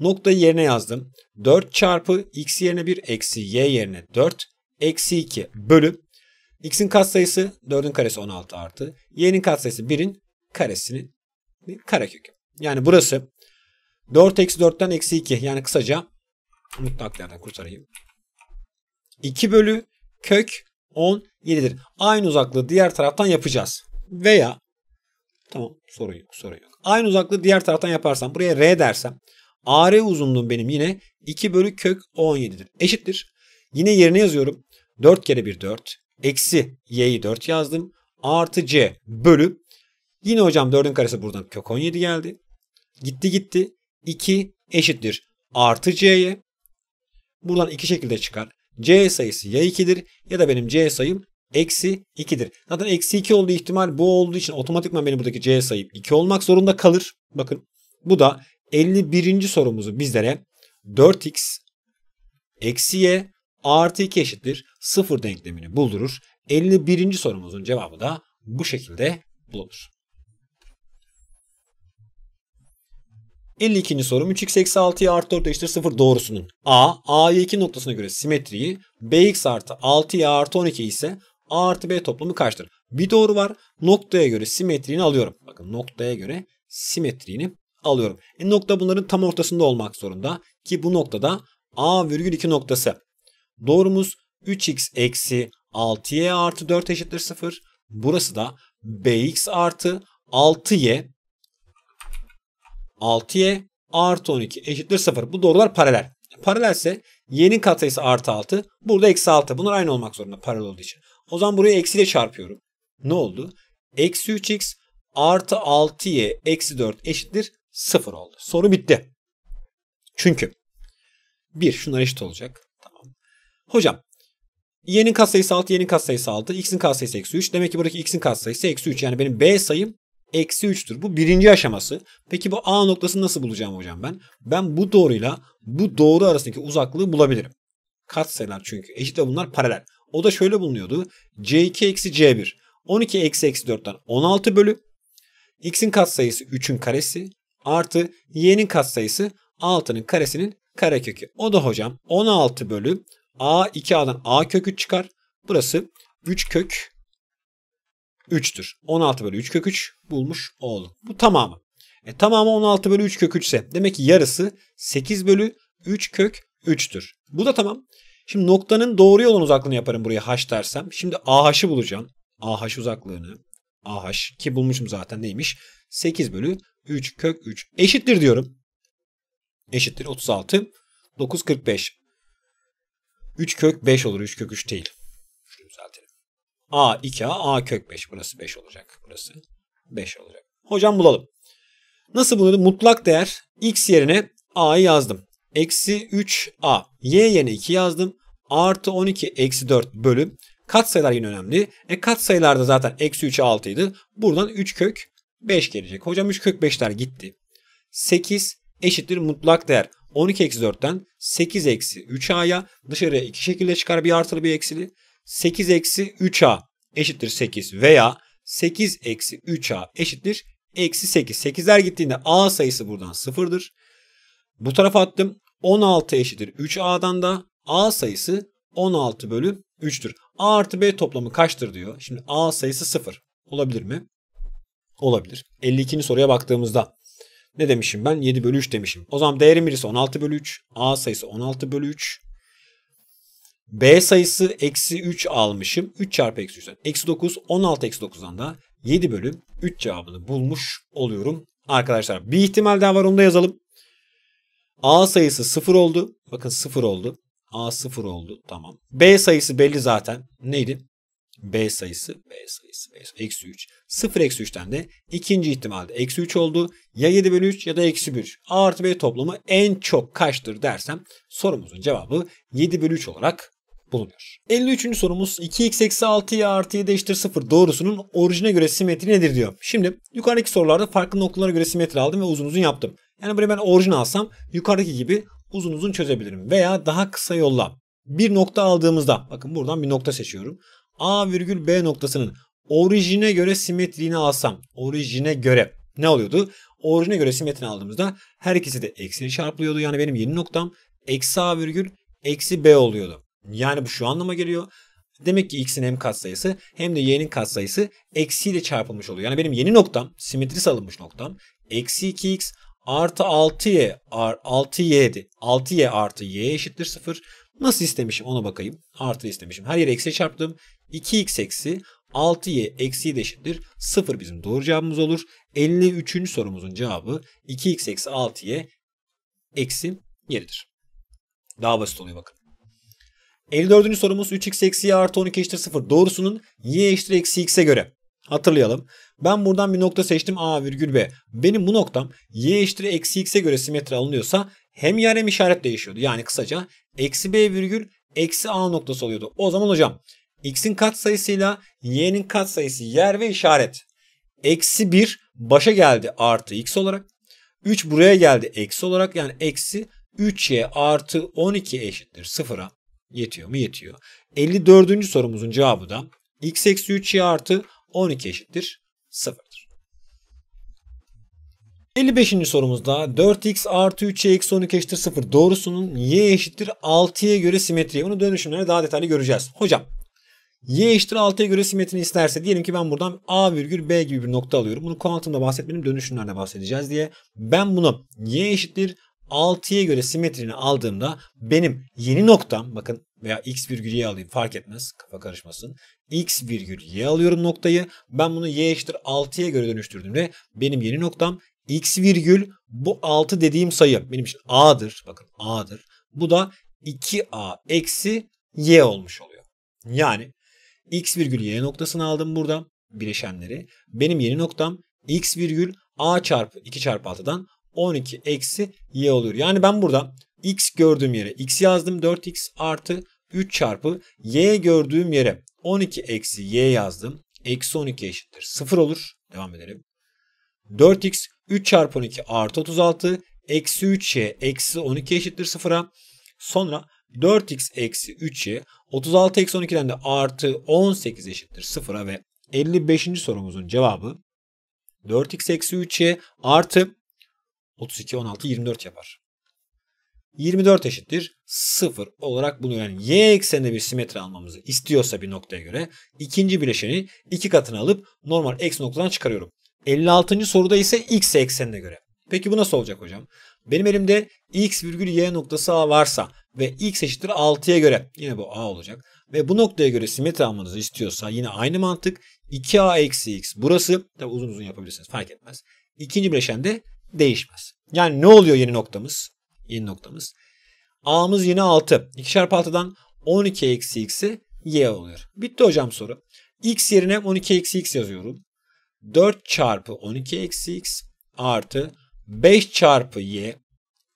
Noktayı yerine yazdım. 4 çarpı x yerine 1 eksi y yerine 4 eksi 2 bölü. X'in katsayısı 4'ün karesi 16 artı. Y'nin katsayısı 1'in karesinin karekök. Yani burası 4 eksi 4'ten eksi 2 yani kısaca mutlak değerden kurtarayım. 2 bölü kök 17'dir. Aynı uzaklığı diğer taraftan yapacağız. Veya tamam sorun yok sorun yok. Aynı uzaklığı diğer taraftan yaparsam buraya R dersem AR uzunluğum benim yine 2 bölü kök 17'dir. Eşittir. Yine yerine yazıyorum. 4 kere 1 4. Eksi y'yi 4 yazdım. Artı c bölü Yine hocam 4'ün karesi buradan kök 17 geldi. Gitti gitti. 2 eşittir artı c'ye. Buradan iki şekilde çıkar. c sayısı ya 2'dir ya da benim c sayım eksi 2'dir. Zaten eksi 2 olduğu ihtimal bu olduğu için otomatikman benim buradaki c sayım 2 olmak zorunda kalır. Bakın bu da 51. sorumuzu bizlere 4x eksi y artı 2 eşittir 0 denklemini buldurur. 51. sorumuzun cevabı da bu şekilde bulunur. 52. sorum 3x eksi 6'yı artı 4 eşittir 0 doğrusunun a, a'yı 2 noktasına göre simetriyi, bx artı 6'ya artı 12 ise a artı b toplamı kaçtır? Bir doğru var. Noktaya göre simetriğini alıyorum. Bakın noktaya göre simetriğini alıyorum. E, nokta bunların tam ortasında olmak zorunda ki bu noktada a virgül 2 noktası. Doğrumuz 3x eksi 6y artı 4 eşittir 0. Burası da bx artı 6y 6y artı 12 eşittir 0. Bu doğrular paralel. Paralelse y'nin katsayısı artı 6. Burada eksi 6. Bunlar aynı olmak zorunda paralel olduğu için. O zaman burayı eksiyle çarpıyorum. Ne oldu? Eksi 3x artı 6y eksi 4 eşittir 0 oldu. Soru bitti. Çünkü 1 şunlar eşit olacak. Tamam. Hocam y'nin katsayısı 6, y'nin katsayısı 6, x'in katsayısı eksi 3. Demek ki buradaki x'in katsayısı eksi 3. Yani benim b sayım eksi 3'tür. Bu birinci aşaması. Peki bu A noktasını nasıl bulacağım hocam ben? Ben bu doğruyla bu doğru arasındaki uzaklığı bulabilirim. Katsayılar çünkü. Eşit ve bunlar paralel. O da şöyle bulunuyordu. C2 eksi C1. 12 eksi eksi 4'ten 16 bölü. X'in katsayısı 3'ün karesi. Artı Y'nin katsayısı 6'nın karesinin karekökü. O da hocam 16 bölü A 2A'dan A kökü çıkar. Burası 3 kök 3'tür. 16 bölü 3 kök 3 bulmuş oldum. Bu tamamı. E, tamamı 16 bölü 3 kök 3 ise demek ki yarısı 8 bölü 3 kök 3'tür. Bu da tamam. Şimdi noktanın doğru yolun uzaklığını yaparım buraya h dersem. Şimdi ah'ı bulacağım. ah uzaklığını. ah ki bulmuşum zaten neymiş? 8 bölü 3 kök 3 eşittir diyorum. Eşittir 36. 9 45. 3 kök 5 olur. 3 kök 3 değil. Şunu A 2A, A kök 5. Burası 5 olacak. Burası 5 olacak. Hocam bulalım. Nasıl bulalım? Mutlak değer x yerine a'yı yazdım. Eksi 3a. Y yerine 2 yazdım. Artı 12 eksi 4 bölü. Kat sayılar yine önemli. E kat sayılarda zaten eksi 3'e 6 idi. Buradan 3 kök 5 gelecek. Hocam 3 kök 5'ler gitti. 8 eşittir mutlak değer. 12 eksi 4'ten 8 eksi 3a'ya dışarıya iki şekilde çıkar bir artılı bir eksili. 8 eksi 3a eşittir 8 veya 8 eksi 3a eşittir eksi 8. 8'ler gittiğinde a sayısı buradan 0'dır. Bu tarafa attım. 16 eşittir 3a'dan da a sayısı 16 bölü 3'tür. a artı b toplamı kaçtır diyor. Şimdi a sayısı 0. Olabilir mi? Olabilir. 52. soruya baktığımızda ne demişim ben? 7 bölü 3 demişim. O zaman değerim birisi 16 bölü 3. A sayısı 16 bölü 3. B sayısı eksi 3 almışım. 3 çarpı eksi 3'ten. Eksi 9, 16 eksi 9'dan da 7 bölü 3 cevabını bulmuş oluyorum. Arkadaşlar bir ihtimal daha var onu da yazalım. A sayısı 0 oldu. Bakın 0 oldu. A 0 oldu. Tamam. B sayısı belli zaten. Neydi? B sayısı, B sayısı, B sayısı. Eksi 3. 0 eksi 3'ten de ikinci ihtimalde eksi 3 oldu. Ya 7 bölü 3 ya da eksi 1. A artı B toplamı en çok kaçtır dersem sorumuzun cevabı 7 bölü 3 olarak bulunur. 53. sorumuz 2x eksi 6y artı 7 eşittir 0 doğrusunun orijine göre simetri nedir diyor. Şimdi yukarıdaki sorularda farklı noktalara göre simetri aldım ve uzun uzun yaptım. Yani buraya ben orijin alsam yukarıdaki gibi uzun uzun çözebilirim. Veya daha kısa yolla bir nokta aldığımızda bakın buradan bir nokta seçiyorum. A virgül B noktasının orijine göre simetriğini alsam orijine göre ne oluyordu? Orijine göre simetrini aldığımızda her ikisi de eksi çarpılıyordu. Yani benim yeni noktam eksi A virgül eksi B oluyordu. Yani bu şu anlama geliyor. Demek ki x'in hem katsayısı hem de y'nin katsayısı eksiyle çarpılmış oluyor. Yani benim yeni noktam, simetri salınmış noktam eksi 2x artı 6y 6y'di. 6y artı y eşittir 0. Nasıl istemişim ona bakayım. Artı istemişim. Her yere eksi çarptım. 2x eksi 6y eksi de eşittir 0 bizim doğru cevabımız olur. 53. sorumuzun cevabı 2x eksi 6y eksi yeridir. Daha basit oluyor bakın. 54. sorumuz 3x eksi y artı 12 eşittir 0 doğrusunun y eşittir eksi x'e göre. Hatırlayalım. Ben buradan bir nokta seçtim a virgül b. Benim bu noktam y eşittir eksi x'e göre simetri alınıyorsa hem yer hem işaret değişiyordu. Yani kısaca eksi b virgül eksi a noktası oluyordu. O zaman hocam x'in katsayısıyla y'nin katsayısı yer ve işaret. Eksi 1 başa geldi artı x olarak. 3 buraya geldi eksi olarak yani eksi 3y artı 12 eşittir 0'a. Yetiyor mu? Yetiyor. 54. sorumuzun cevabı da x eksi 3 y artı 12 eşittir 0'dır. 55. sorumuzda 4x artı 3y eksi 12 eşittir 0 doğrusunun y eşittir 6'ya göre simetriye. Bunu dönüşümlere daha detaylı göreceğiz. Hocam y eşittir 6'ya göre simetrini isterse diyelim ki ben buradan a virgül b gibi bir nokta alıyorum. Bunu kuantumda bahsetmedim dönüşümlerde bahsedeceğiz diye. Ben bunu y eşittir 6'ya göre simetrini aldığımda benim yeni noktam bakın veya x virgül y alayım fark etmez kafa karışmasın. x virgül y alıyorum noktayı. Ben bunu y eşittir 6'ya göre dönüştürdüğümde benim yeni noktam x virgül bu 6 dediğim sayı benim için a'dır. Bakın a'dır. Bu da 2a eksi y olmuş oluyor. Yani x virgül y noktasını aldım burada bileşenleri. Benim yeni noktam x virgül a çarpı 2 çarpı 6'dan 12 eksi y oluyor. Yani ben burada x gördüğüm yere x yazdım 4x artı 3 çarpı y gördüğüm yere 12 eksi y yazdım. Eksi 12 eşittir 0 olur. Devam edelim. 4x 3 çarpı 12 artı 36 eksi 3y eksi 12 eşittir 0'a. Sonra 4x eksi 3y 36 eksi 12'den de artı 18 eşittir 0'a ve 55. sorumuzun cevabı 4x eksi 3y artı 32, 16, 24 yapar. 24 eşittir 0 olarak bunu yani y ekseninde bir simetri almamızı istiyorsa bir noktaya göre ikinci bileşeni iki katını alıp normal x noktadan çıkarıyorum. 56. soruda ise x eksenine göre. Peki bu nasıl olacak hocam? Benim elimde x virgül y noktası a varsa ve x eşittir 6'ya göre yine bu a olacak. Ve bu noktaya göre simetri almanızı istiyorsa yine aynı mantık 2a eksi x burası. Tabi uzun uzun yapabilirsiniz fark etmez. İkinci bileşende değişmez. Yani ne oluyor yeni noktamız? Yeni noktamız. A'mız yine 6. 2 çarpı 6'dan 12 eksi x'i y oluyor. Bitti hocam soru. x yerine 12 eksi x yazıyorum. 4 çarpı 12 eksi x artı 5 çarpı y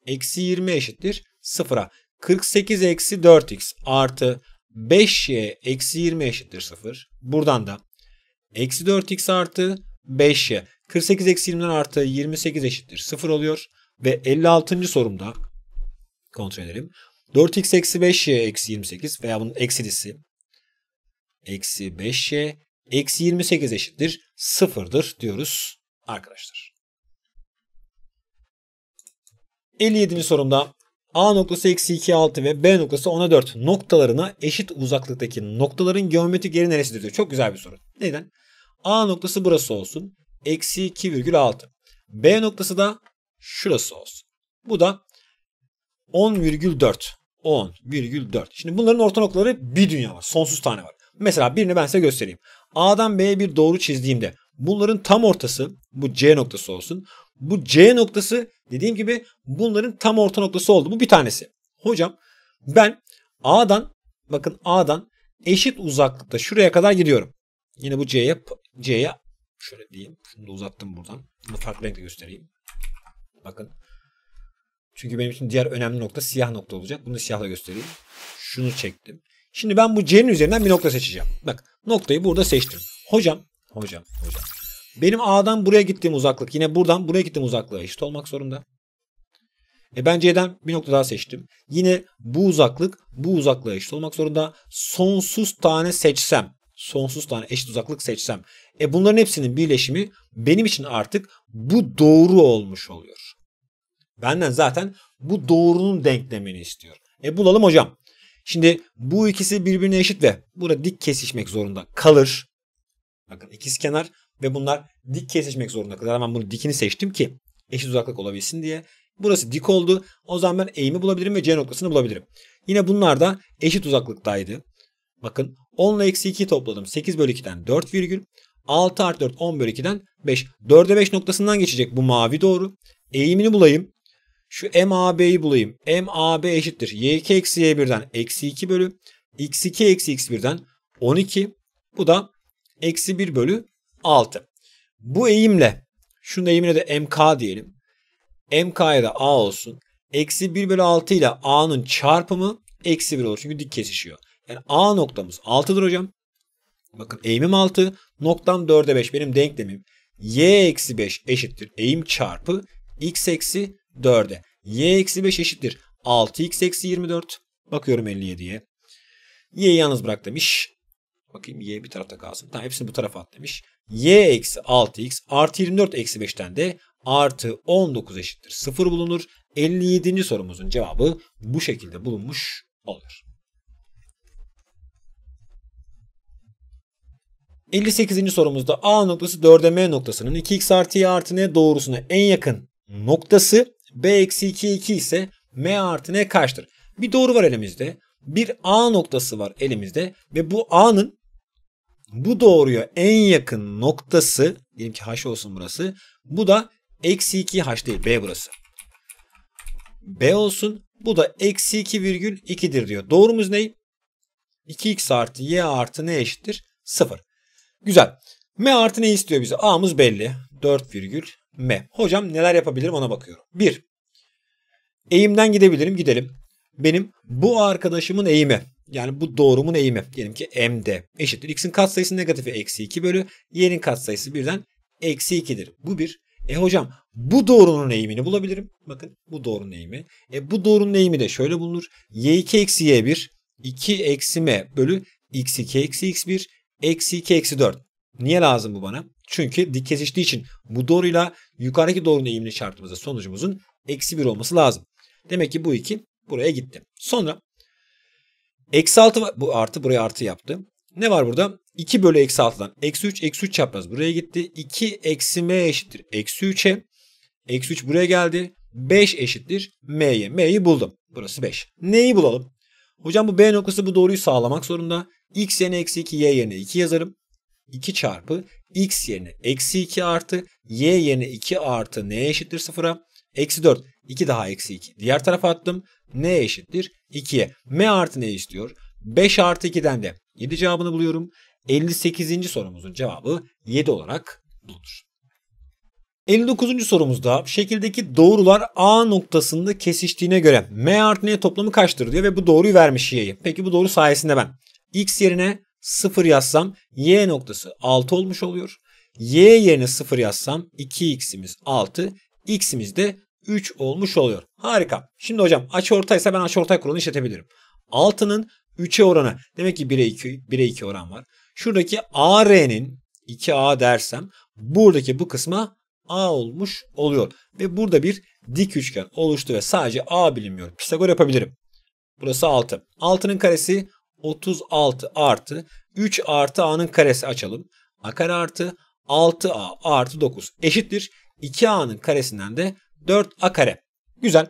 eksi 20 eşittir 0'a. 48 eksi 4x artı 5y eksi 20 eşittir 0. Buradan da eksi 4x artı 5y. 48 eksi 20'den artı 28 eşittir 0 oluyor. Ve 56. sorumda kontrol edelim. 4x eksi 5y eksi 28 veya bunun eksilisi eksi 5y eksi 28 eşittir 0'dır diyoruz arkadaşlar. 57. sorumda A noktası eksi 2 6 ve B noktası 10'a 4 noktalarına eşit uzaklıktaki noktaların geometrik yeri neresidir diyor. Çok güzel bir soru. Neden? A noktası burası olsun eksi 2,6. B noktası da şurası olsun. Bu da 10,4. 10,4. Şimdi bunların orta noktaları bir dünya var. Sonsuz tane var. Mesela birini ben size göstereyim. A'dan B'ye bir doğru çizdiğimde bunların tam ortası bu C noktası olsun. Bu C noktası dediğim gibi bunların tam orta noktası oldu. Bu bir tanesi. Hocam ben A'dan bakın A'dan eşit uzaklıkta şuraya kadar gidiyorum. Yine bu C'ye C'ye şöyle diyeyim. Şunu da uzattım buradan. Bunu farklı renkle göstereyim. Bakın. Çünkü benim için diğer önemli nokta siyah nokta olacak. Bunu da siyahla göstereyim. Şunu çektim. Şimdi ben bu C'nin üzerinden bir nokta seçeceğim. Bak noktayı burada seçtim. Hocam, hocam, hocam. Benim A'dan buraya gittiğim uzaklık yine buradan buraya gittiğim uzaklığa eşit olmak zorunda. E ben C'den bir nokta daha seçtim. Yine bu uzaklık bu uzaklığa eşit olmak zorunda. Sonsuz tane seçsem sonsuz tane eşit uzaklık seçsem e bunların hepsinin birleşimi benim için artık bu doğru olmuş oluyor. Benden zaten bu doğrunun denklemini istiyor. E bulalım hocam. Şimdi bu ikisi birbirine eşit ve burada dik kesişmek zorunda kalır. Bakın ikiz kenar ve bunlar dik kesişmek zorunda kalır. Ben bunu dikini seçtim ki eşit uzaklık olabilsin diye. Burası dik oldu. O zaman ben eğimi bulabilirim ve C noktasını bulabilirim. Yine bunlar da eşit uzaklıktaydı. Bakın 10 ile eksi 2 topladım. 8 bölü 2'den 4 virgül. 6 artı 4 10 bölü 2'den 5. 4'e 5 noktasından geçecek bu mavi doğru. Eğimini bulayım. Şu MAB'yi bulayım. MAB eşittir. yk eksi Y1'den eksi 2 bölü. X2 eksi X1'den 12. Bu da eksi 1 bölü 6. Bu eğimle şunun eğimine de MK diyelim. MK'ya da A olsun. Eksi 1 bölü 6 ile A'nın çarpımı eksi 1 olur. Çünkü dik kesişiyor. Yani A noktamız 6'dır hocam. Bakın eğimim 6. Noktam 4'e 5 benim denklemim. Y eksi 5 eşittir. Eğim çarpı x eksi 4'e. Y eksi 5 eşittir. 6x eksi 24. Bakıyorum 57'ye. Y'yi yalnız bırak demiş. Bakayım y bir tarafta kalsın. Tamam hepsini bu tarafa at demiş. y eksi 6x artı 24 eksi 5'ten de artı 19 eşittir 0 bulunur. 57. sorumuzun cevabı bu şekilde bulunmuş olur. 58. sorumuzda A noktası 4'e M noktasının 2x artı y artı n doğrusuna en yakın noktası B eksi 2 2 ise M artı n kaçtır? Bir doğru var elimizde. Bir A noktası var elimizde ve bu A'nın bu doğruya en yakın noktası diyelim ki H olsun burası. Bu da eksi 2 H değil B burası. B olsun. Bu da eksi 2 virgül 2'dir diyor. Doğrumuz ne? 2x artı y artı ne eşittir? 0. Güzel. M artı ne istiyor bize? A'mız belli. 4 virgül M. Hocam neler yapabilirim ona bakıyorum. 1. Eğimden gidebilirim. Gidelim. Benim bu arkadaşımın eğimi yani bu doğrumun eğimi diyelim ki MD eşittir. X'in katsayısı negatifi eksi 2 bölü Y'nin katsayısı birden eksi 2'dir. Bu bir. E hocam bu doğrunun eğimini bulabilirim. Bakın bu doğrunun eğimi. E bu doğrunun eğimi de şöyle bulunur. Y2 eksi Y1 2 eksi M bölü X2 eksi X1 Eksi 2 eksi 4. Niye lazım bu bana? Çünkü dik kesiştiği için bu doğruyla yukarıdaki doğrunun eğimli şartımızda sonucumuzun eksi 1 olması lazım. Demek ki bu 2 buraya gitti. Sonra eksi 6 bu artı buraya artı yaptı. Ne var burada? 2 bölü eksi 6'dan eksi 3 eksi 3 çapraz buraya gitti. 2 eksi m eşittir eksi 3'e. Eksi 3 buraya geldi. 5 eşittir m'ye. M'yi buldum. Burası 5. Neyi bulalım? Hocam bu B noktası bu doğruyu sağlamak zorunda. X yerine eksi 2, Y yerine 2 yazarım. 2 çarpı X yerine eksi 2 artı Y yerine 2 artı N eşittir 0'a. Eksi 4. 2 daha eksi 2. Diğer tarafa attım. N eşittir 2'ye. M artı ne istiyor? 5 artı 2'den de 7 cevabını buluyorum. 58. sorumuzun cevabı 7 olarak bulunur. 59. sorumuzda şekildeki doğrular A noktasında kesiştiğine göre M artı N toplamı kaçtır diyor ve bu doğruyu vermiş Y'yi. Peki bu doğru sayesinde ben X yerine 0 yazsam Y noktası 6 olmuş oluyor. Y yerine 0 yazsam 2X'imiz 6, X'imiz de 3 olmuş oluyor. Harika. Şimdi hocam açıortaysa ben ortay kuralını işletebilirim. 6'nın 3'e oranı. Demek ki 1'e 2, 1'e 2 oran var. Şuradaki AR'nin 2A dersem buradaki bu kısma A olmuş oluyor. Ve burada bir dik üçgen oluştu ve sadece A bilinmiyor. Pisagor yapabilirim. Burası 6. 6'nın karesi 36 artı 3 artı A'nın karesi açalım. A kare artı 6A artı 9 eşittir. 2A'nın karesinden de 4A kare. Güzel.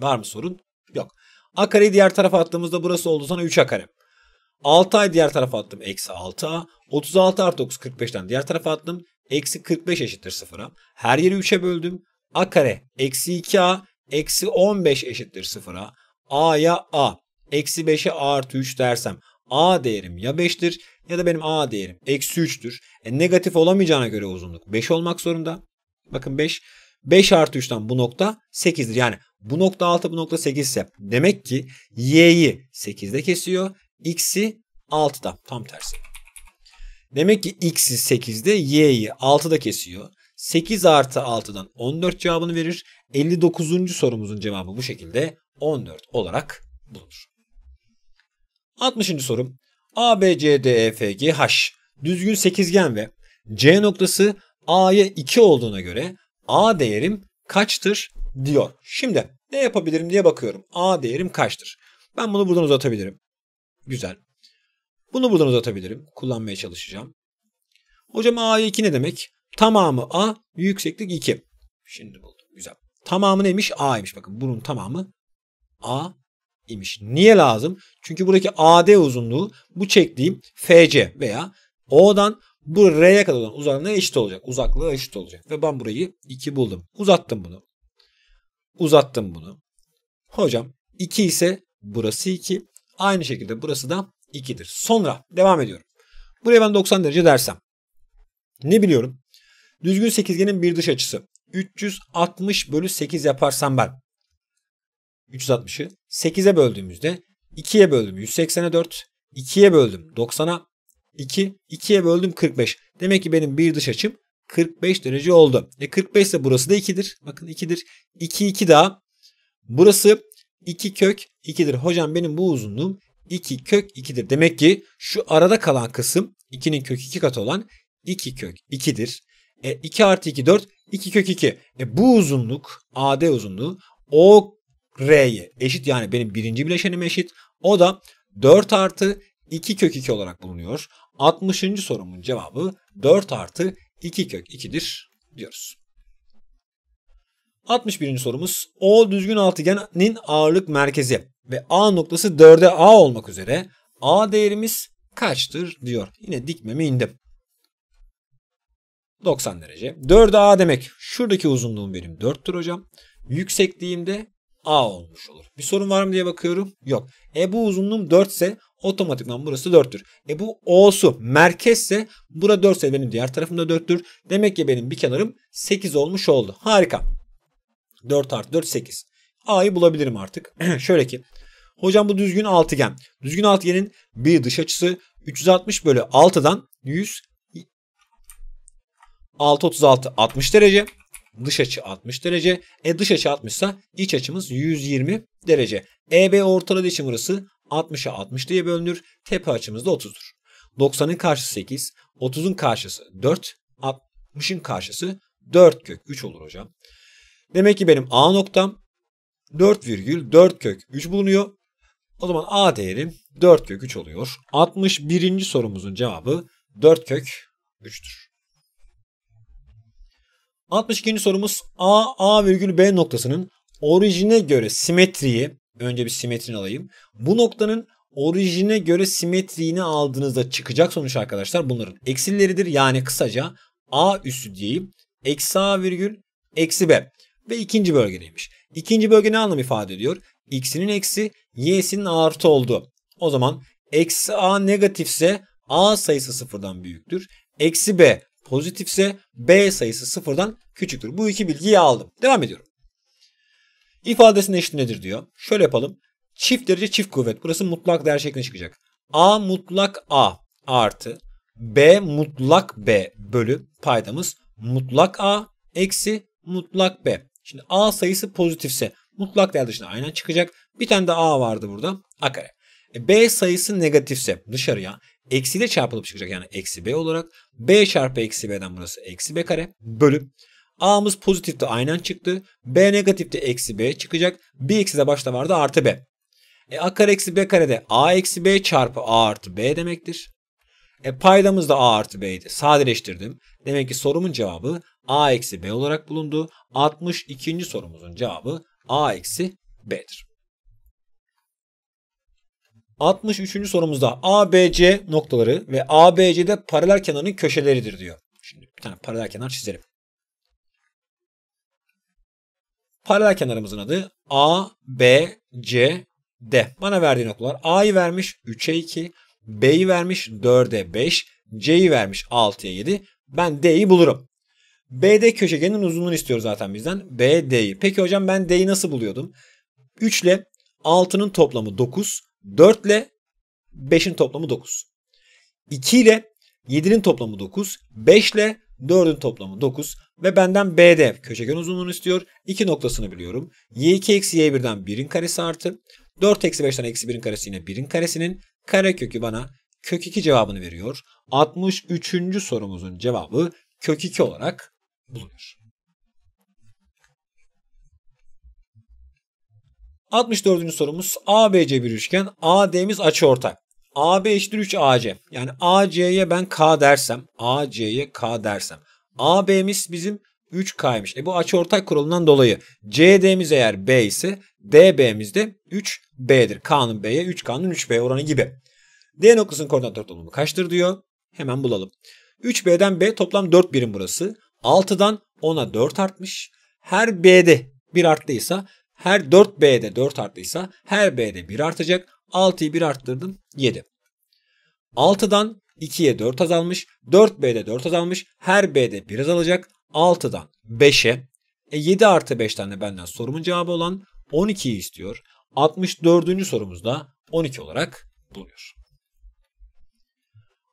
Var mı sorun? Yok. A kareyi diğer tarafa attığımızda burası oldu sana 3A kare. 6 ayı diğer tarafa attım. Eksi 6A. 36 artı 9 45'ten diğer tarafa attım eksi 45 eşittir 0'a. Her yeri 3'e böldüm. A kare eksi 2A eksi 15 eşittir 0'a. A'ya A eksi 5'e A artı 3 dersem A değerim ya 5'tir ya da benim A değerim eksi 3'tür. E, negatif olamayacağına göre uzunluk 5 olmak zorunda. Bakın 5. 5 artı 3'ten bu nokta 8'dir. Yani bu nokta 6 bu nokta 8 ise demek ki y'yi 8'de kesiyor. X'i 6'da tam tersi. Demek ki x'i 8'de y'yi 6'da kesiyor. 8 artı 6'dan 14 cevabını verir. 59. sorumuzun cevabı bu şekilde 14 olarak bulunur. 60. sorum. A, B, C, D, E, F, G, H düzgün sekizgen ve C noktası A'ya 2 olduğuna göre A değerim kaçtır diyor. Şimdi ne yapabilirim diye bakıyorum. A değerim kaçtır? Ben bunu buradan uzatabilirim. Güzel. Bunu buradan uzatabilirim. Kullanmaya çalışacağım. Hocam A 2 ne demek? Tamamı A, yükseklik 2. Şimdi buldum. Güzel. Tamamı neymiş? A'ymış. Bakın bunun tamamı A imiş. Niye lazım? Çünkü buradaki AD uzunluğu bu çektiğim FC veya O'dan bu R'ye kadar olan uzaklığa eşit olacak. Uzaklığa eşit olacak. Ve ben burayı 2 buldum. Uzattım bunu. Uzattım bunu. Hocam 2 ise burası 2. Aynı şekilde burası da 2'dir. Sonra devam ediyorum. Buraya ben 90 derece dersem. Ne biliyorum? Düzgün sekizgenin bir dış açısı. 360 bölü 8 yaparsam ben 360'ı 8'e böldüğümüzde 2'ye böldüm 180'e 4, 2'ye böldüm 90'a 2, 2'ye böldüm 45. Demek ki benim bir dış açım 45 derece oldu. E 45 ise burası da 2'dir. Bakın 2'dir. 2, 2 daha. Burası 2 kök 2'dir. Hocam benim bu uzunluğum 2 kök 2'dir. Demek ki şu arada kalan kısım 2'nin kök 2 katı olan 2 kök 2'dir. E, 2 artı 2 4 2 kök 2. E, bu uzunluk AD uzunluğu o R'ye eşit yani benim birinci bileşenime eşit. O da 4 artı 2 kök 2 olarak bulunuyor. 60. sorumun cevabı 4 artı 2 kök 2'dir diyoruz. 61. sorumuz O düzgün altıgenin ağırlık merkezi ve A noktası 4'e A olmak üzere A değerimiz kaçtır diyor. Yine dikmemi indim. 90 derece. 4 A demek şuradaki uzunluğum benim 4'tür hocam. Yüksekliğim de A olmuş olur. Bir sorun var mı diye bakıyorum. Yok. E bu uzunluğum 4 ise otomatikman burası 4'tür. E bu O'su merkezse bura 4 ise benim diğer tarafımda 4'tür. Demek ki benim bir kenarım 8 olmuş oldu. Harika. 4 artı 4 8. A'yı bulabilirim artık. Şöyle ki hocam bu düzgün altıgen. Düzgün altıgenin bir dış açısı 360 bölü 6'dan 100 6 36 60 derece. Dış açı 60 derece. E dış açı 60 ise iç açımız 120 derece. EB ortala için burası 60'a 60 diye bölünür. Tepe açımız da 30'dur. 90'ın karşısı 8, 30'un karşısı 4, 60'ın karşısı 4 kök 3 olur hocam. Demek ki benim A noktam 4,4 kök 3 bulunuyor. O zaman A değeri 4 kök 3 oluyor. 61. sorumuzun cevabı 4 kök 3'tür. 62. sorumuz A, A virgül B noktasının orijine göre simetriyi, önce bir simetrini alayım. Bu noktanın orijine göre simetriğini aldığınızda çıkacak sonuç arkadaşlar bunların eksileridir. Yani kısaca A üssü diyeyim. Eksi A virgül eksi B ve ikinci bölgedeymiş. İkinci bölge ne anlam ifade ediyor? X'inin eksi Y'sinin artı oldu. O zaman eksi A negatifse A sayısı sıfırdan büyüktür. Eksi B pozitifse B sayısı sıfırdan küçüktür. Bu iki bilgiyi aldım. Devam ediyorum. İfadesinin eşit nedir diyor. Şöyle yapalım. Çift derece çift kuvvet. Burası mutlak değer şeklinde çıkacak. A mutlak A artı B mutlak B bölü paydamız mutlak A eksi mutlak B. Şimdi A sayısı pozitifse mutlak değer dışında aynen çıkacak. Bir tane de A vardı burada. A kare. E, B sayısı negatifse dışarıya eksiyle çarpılıp çıkacak. Yani eksi B olarak. B çarpı eksi B'den burası eksi B kare bölü. A'mız pozitif de aynen çıktı. B negatifte eksi B çıkacak. Bir eksi de başta vardı artı B. E, A kare eksi B kare de A eksi B çarpı A artı B demektir. E paydamız da a artı b'ydi. Sadeleştirdim. Demek ki sorumun cevabı a eksi b olarak bulundu. 62. sorumuzun cevabı a eksi b'dir. 63. sorumuzda ABC noktaları ve ABC'de paralel kenarın köşeleridir diyor. Şimdi bir tane paralel kenar çizelim. Paralel kenarımızın adı A, B, C, D. Bana verdiği noktalar A'yı vermiş 3'e 2, B'yi vermiş 4'e 5. C'yi vermiş 6'ya 7. Ben D'yi bulurum. BD köşegenin uzunluğunu istiyor zaten bizden. BD'yi. Peki hocam ben D'yi nasıl buluyordum? 3 ile 6'nın toplamı 9. 4 ile 5'in toplamı 9. 2 ile 7'nin toplamı 9. 5 ile 4'ün toplamı 9 ve benden BD köşegen uzunluğunu istiyor. 2 noktasını biliyorum. Y2 eksi Y1'den 1'in karesi artı. 4 eksi 5'ten eksi 1'in karesi yine 1'in karesinin kare kökü bana kök 2 cevabını veriyor. 63. sorumuzun cevabı kök 2 olarak bulunur. 64. sorumuz ABC bir üçgen. AD'miz açıortak. AB eşittir 3 AC. Yani AC'ye ben K dersem, AC'ye K dersem. AB'miz bizim 3K'ymış. E bu açıortak kuralından dolayı CD'miz eğer B ise DB'miz de 3 B'dir. K'nın B'ye 3K'nın 3B oranı gibi. D noktasının koordinatör toplamı kaçtır diyor. Hemen bulalım. 3B'den B toplam 4 birim burası. 6'dan 10'a 4 artmış. Her B'de 1 arttıysa her 4B'de 4 arttıysa her B'de 1 artacak. 6'yı 1 arttırdım 7. 6'dan 2'ye 4 azalmış. 4B'de 4 azalmış. Her B'de 1 azalacak. 6'dan 5'e. E 7 artı 5 tane benden sorumun cevabı olan 12'yi istiyor. 64. sorumuzda 12 olarak bulunuyor.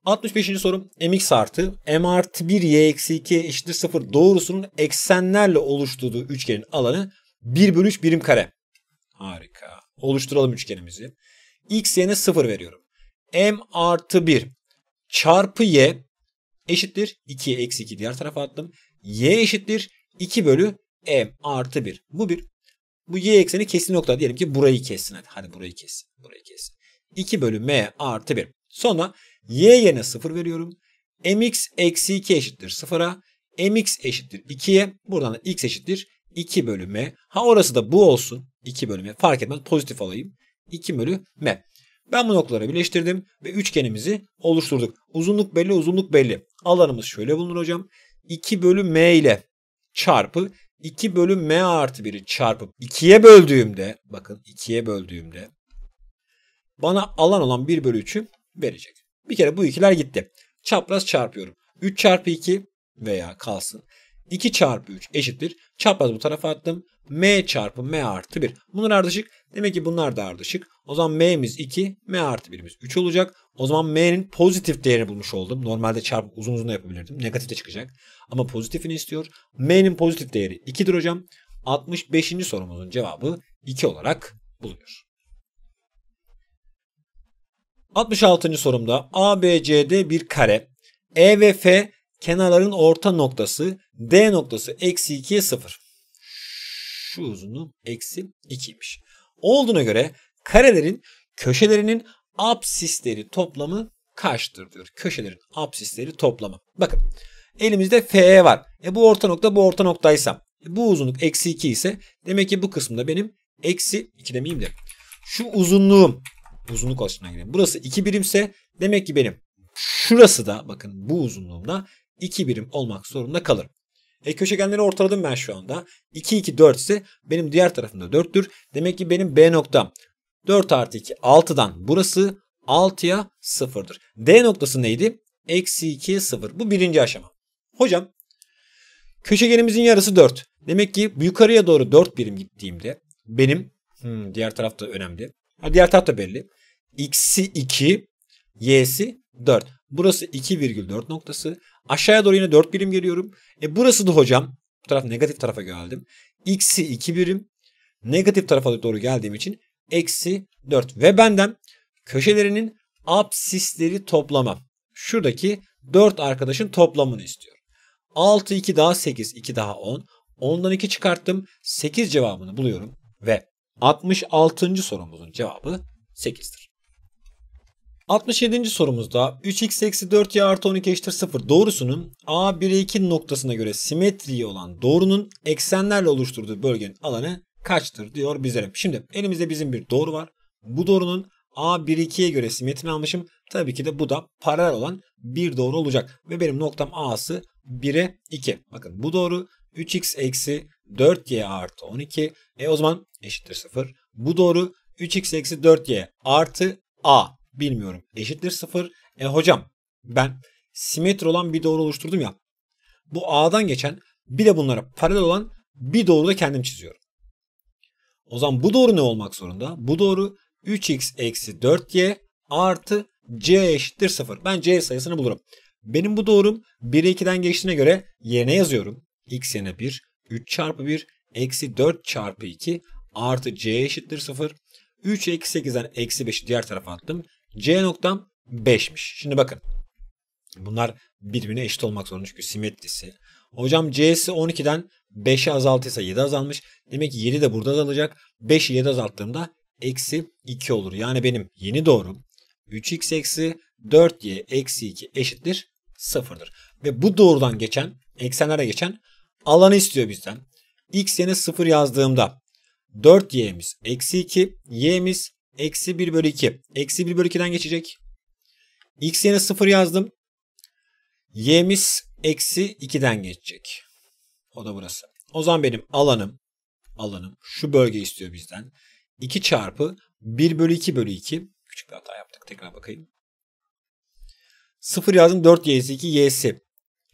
65. sorum mx artı m artı 1 y eksi 2 eşittir 0 doğrusunun eksenlerle oluşturduğu üçgenin alanı 1 bölü 3 birim kare. Harika. Oluşturalım üçgenimizi. x y'ne 0 veriyorum. m artı 1 çarpı y eşittir 2 eksi 2 diğer tarafa attım. y eşittir 2 bölü m artı 1. Bu bir bu y ekseni kesin nokta. Diyelim ki burayı kessin. Hadi, hadi burayı kessin. Burayı kessin. 2 bölü m artı 1. Sonra y yerine 0 veriyorum. mx eksi 2 eşittir 0'a. mx eşittir 2'ye. Buradan da x eşittir 2 bölü m. Ha orası da bu olsun. 2 bölü m. Fark etmez. Pozitif alayım. 2 bölü m. Ben bu noktaları birleştirdim ve üçgenimizi oluşturduk. Uzunluk belli, uzunluk belli. Alanımız şöyle bulunur hocam. 2 bölü m ile çarpı 2 bölü m artı 1'i çarpıp 2'ye böldüğümde bakın 2'ye böldüğümde bana alan olan 1 bölü 3'ü verecek. Bir kere bu ikiler gitti. Çapraz çarpıyorum. 3 çarpı 2 veya kalsın. 2 çarpı 3 eşittir. Çapraz bu tarafa attım. M çarpı M artı 1. Bunlar ardışık. Demek ki bunlar da ardışık. O zaman M'miz 2, M artı 1'imiz 3 olacak. O zaman M'nin pozitif değerini bulmuş oldum. Normalde çarpı uzun uzun da yapabilirdim. Negatif de çıkacak. Ama pozitifini istiyor. M'nin pozitif değeri 2'dir hocam. 65. sorumuzun cevabı 2 olarak bulunuyor. 66. sorumda ABCD bir kare, E ve F Kenarların orta noktası D noktası eksi 2'ye 0. Şu uzunluğu eksi 2'ymiş. Olduğuna göre karelerin köşelerinin apsisleri toplamı kaçtır diyor. Köşelerin apsisleri toplamı. Bakın elimizde FE var. E bu orta nokta bu orta noktaysa e, bu uzunluk eksi 2 ise demek ki bu kısımda benim eksi 2 demeyeyim de şu uzunluğum uzunluk açısından gireyim. Burası 2 birimse demek ki benim şurası da bakın bu uzunluğumda 2 birim olmak zorunda kalırım. E köşegenleri ortaladım ben şu anda. 2 2 4 ise benim diğer tarafımda 4'tür. Demek ki benim B noktam 4 artı 2 6'dan burası 6'ya 0'dır. D noktası neydi? Eksi 2'ye 0. Bu birinci aşama. Hocam köşegenimizin yarısı 4. Demek ki yukarıya doğru 4 birim gittiğimde benim hmm, diğer taraf da önemli. Ha, diğer taraf da belli. X'i 2 Y'si 4. Burası 2,4 noktası. Aşağıya doğru yine 4 birim geliyorum. E burası da hocam. Bu taraf negatif tarafa geldim. X'i 2 birim. Negatif tarafa doğru geldiğim için eksi 4. Ve benden köşelerinin absisleri toplamam. Şuradaki 4 arkadaşın toplamını istiyor. 6, 2 daha 8, 2 daha 10. ondan 2 çıkarttım. 8 cevabını buluyorum ve 66. sorumuzun cevabı 8'dir. 67. sorumuzda 3x eksi 4y artı 12 eşittir 0 doğrusunun A 1'e 2 noktasına göre simetriği olan doğrunun eksenlerle oluşturduğu bölgenin alanı kaçtır diyor bizlere. Şimdi elimizde bizim bir doğru var. Bu doğrunun A 1 2'ye göre simetrini almışım. Tabii ki de bu da paralel olan bir doğru olacak. Ve benim noktam A'sı 1'e 2. Bakın bu doğru 3x eksi 4y artı 12. E o zaman eşittir 0. Bu doğru 3x eksi 4y artı A. Bilmiyorum. Eşittir sıfır. E hocam ben simetri olan bir doğru oluşturdum ya. Bu A'dan geçen bir de bunlara paralel olan bir doğru da kendim çiziyorum. O zaman bu doğru ne olmak zorunda? Bu doğru 3x eksi 4y artı c eşittir 0. Ben c sayısını bulurum. Benim bu doğrum 1'e 2'den geçtiğine göre y'ne yazıyorum. x yerine 1, 3 çarpı 1, eksi 4 çarpı 2 artı c eşittir 0. 3 eksi 8'den eksi 5'i diğer tarafa attım. C noktam 5'miş. Şimdi bakın. Bunlar birbirine eşit olmak zorunda çünkü simetrisi. Hocam C'si 12'den 5'e azaltıysa 7 azalmış. Demek ki 7 de burada azalacak. 5'i 7 azalttığımda eksi 2 olur. Yani benim yeni doğrum 3x eksi 4y eksi 2 eşittir sıfırdır. Ve bu doğrudan geçen eksenlere geçen alanı istiyor bizden. x yerine 0 yazdığımda 4y'miz eksi 2, y'miz Eksi 1 bölü 2. Eksi 1 bölü 2'den geçecek. X yerine 0 yazdım. Y'miz eksi 2'den geçecek. O da burası. O zaman benim alanım alanım şu bölge istiyor bizden. 2 çarpı 1 bölü 2 bölü 2. Küçük bir hata yaptık. Tekrar bakayım. 0 yazdım 4 y'si 2 y'si.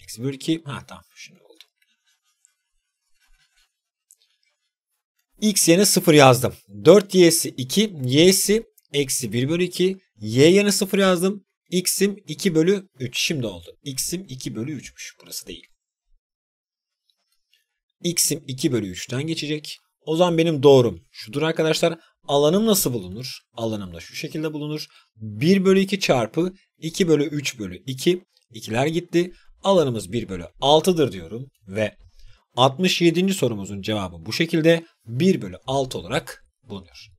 Eksi bölü 2. Ha tamam. Şimdi X yerine 0 yazdım. 4y'si 2, y'si eksi 1 bölü 2. Y yerine 0 yazdım. X'im 2 bölü 3. Şimdi oldu. X'im 2 bölü 3'müş. Burası değil. X'im 2 bölü 3'ten geçecek. O zaman benim doğrum şudur arkadaşlar. Alanım nasıl bulunur? Alanım da şu şekilde bulunur. 1 bölü 2 çarpı 2 bölü 3 bölü 2. 2'ler gitti. Alanımız 1 bölü 6'dır diyorum. Ve 67. sorumuzun cevabı bu şekilde 1 bölü 6 olarak bulunuyor.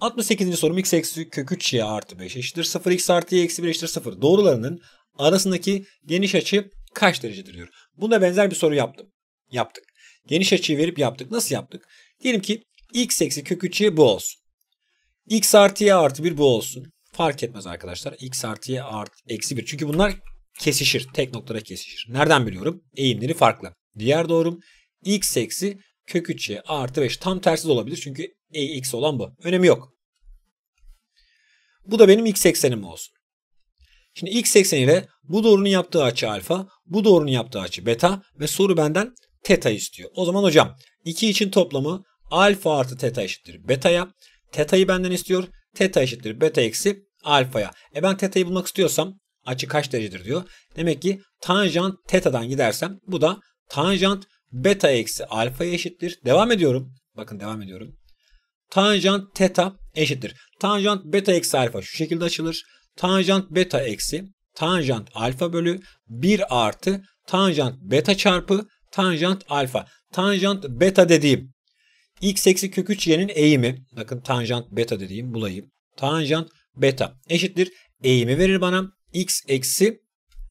68. sorum x eksi kök 3y artı 5 eşittir 0 x artı y eksi 1 eşittir 0 doğrularının arasındaki geniş açı kaç derecedir diyor. Buna benzer bir soru yaptım. Yaptık. Geniş açıyı verip yaptık. Nasıl yaptık? Diyelim ki x eksi kök 3y bu olsun. x artı y artı 1 bu olsun. Fark etmez arkadaşlar. x artı y artı eksi 1. Çünkü bunlar kesişir. Tek noktada kesişir. Nereden biliyorum? Eğimleri farklı. Diğer doğrum x eksi kök 3y artı 5. Tam tersi de olabilir çünkü e, x olan bu. Önemi yok. Bu da benim x eksenim olsun. Şimdi x ekseniyle bu doğrunun yaptığı açı alfa, bu doğrunun yaptığı açı beta ve soru benden teta istiyor. O zaman hocam 2 için toplamı alfa artı teta eşittir beta'ya. Teta'yı benden istiyor. Teta eşittir beta eksi alfaya. E ben teta'yı bulmak istiyorsam açı kaç derecedir diyor. Demek ki tanjant teta'dan gidersem bu da Tanjant beta eksi alfa eşittir. Devam ediyorum. Bakın devam ediyorum. Tanjant teta eşittir. Tanjant beta eksi alfa şu şekilde açılır. Tanjant beta eksi tanjant alfa bölü 1 artı tanjant beta çarpı tanjant alfa. Tanjant beta dediğim x eksi kök 3 y'nin eğimi. Bakın tanjant beta dediğim bulayım. Tanjant beta eşittir. Eğimi verir bana x eksi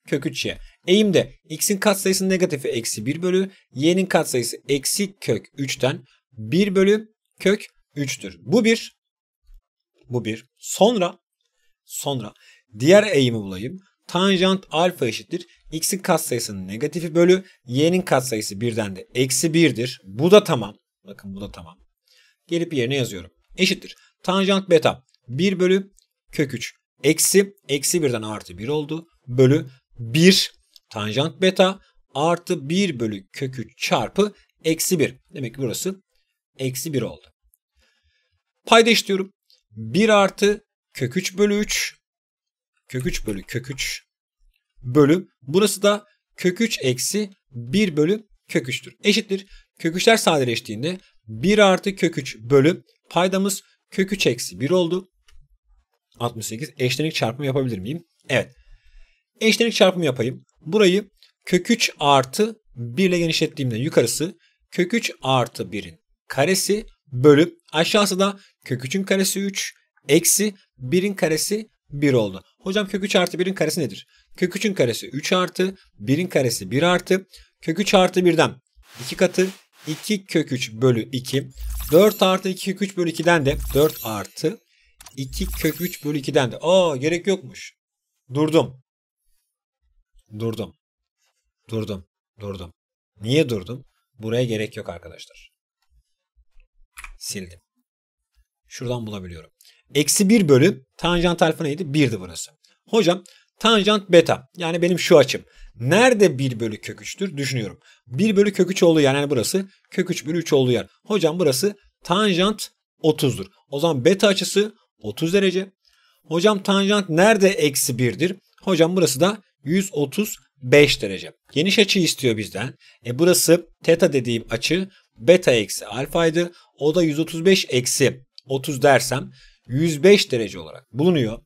kök 3 y. Eğimde x'in katsayısı negatifi eksi 1 bölü y'nin katsayısı eksi kök 3'ten 1 bölü kök 3'tür. Bu bir. Bu bir. Sonra sonra diğer eğimi bulayım. Tanjant alfa eşittir. X'in katsayısının negatifi bölü y'nin katsayısı birden de eksi 1'dir. Bu da tamam. Bakın bu da tamam. Gelip yerine yazıyorum. Eşittir. Tanjant beta 1 bölü kök 3 eksi eksi 1'den artı 1 oldu. Bölü 1 tanjant beta artı 1 bölü kökü çarpı eksi 1. Demek ki burası eksi 1 oldu. Payda işliyorum. 1 artı kök 3 bölü 3 kök 3 bölü kök 3 bölü burası da kök 3 eksi 1 bölü kök 3'tür. Eşittir. Kök 3'ler sadeleştiğinde 1 artı kök 3 bölü paydamız kök 3 eksi 1 oldu. 68 eşlenik çarpımı yapabilir miyim? Evet. Eşlenik çarpımı yapayım. Burayı kök 3 artı 1 ile genişlettiğimde yukarısı kök 3 artı 1'in karesi bölüp aşağısı da kök 3'ün karesi 3 eksi 1'in karesi 1 oldu. Hocam kök 3 artı 1'in karesi nedir? Kök 3'ün karesi 3 artı 1'in karesi 1 artı kök 3 artı 1'den 2 katı 2 kök 3 bölü 2 4 artı 2 kök 3 bölü 2'den de 4 artı 2 kök 3 bölü 2'den de aa gerek yokmuş. Durdum. Durdum. Durdum. Durdum. Niye durdum? Buraya gerek yok arkadaşlar. Sildim. Şuradan bulabiliyorum. Eksi 1 bölü tanjant alfa neydi? 1'di burası. Hocam tanjant beta yani benim şu açım. Nerede 1 bölü kök 3'tür düşünüyorum. 1 bölü kök 3 olduğu yer yani burası kök 3 bölü 3 olduğu yer. Hocam burası tanjant 30'dur. O zaman beta açısı 30 derece. Hocam tanjant nerede eksi 1'dir? Hocam burası da 135 derece. Geniş açı istiyor bizden. E burası teta dediğim açı beta eksi alfaydı. O da 135 eksi 30 dersem 105 derece olarak bulunuyor.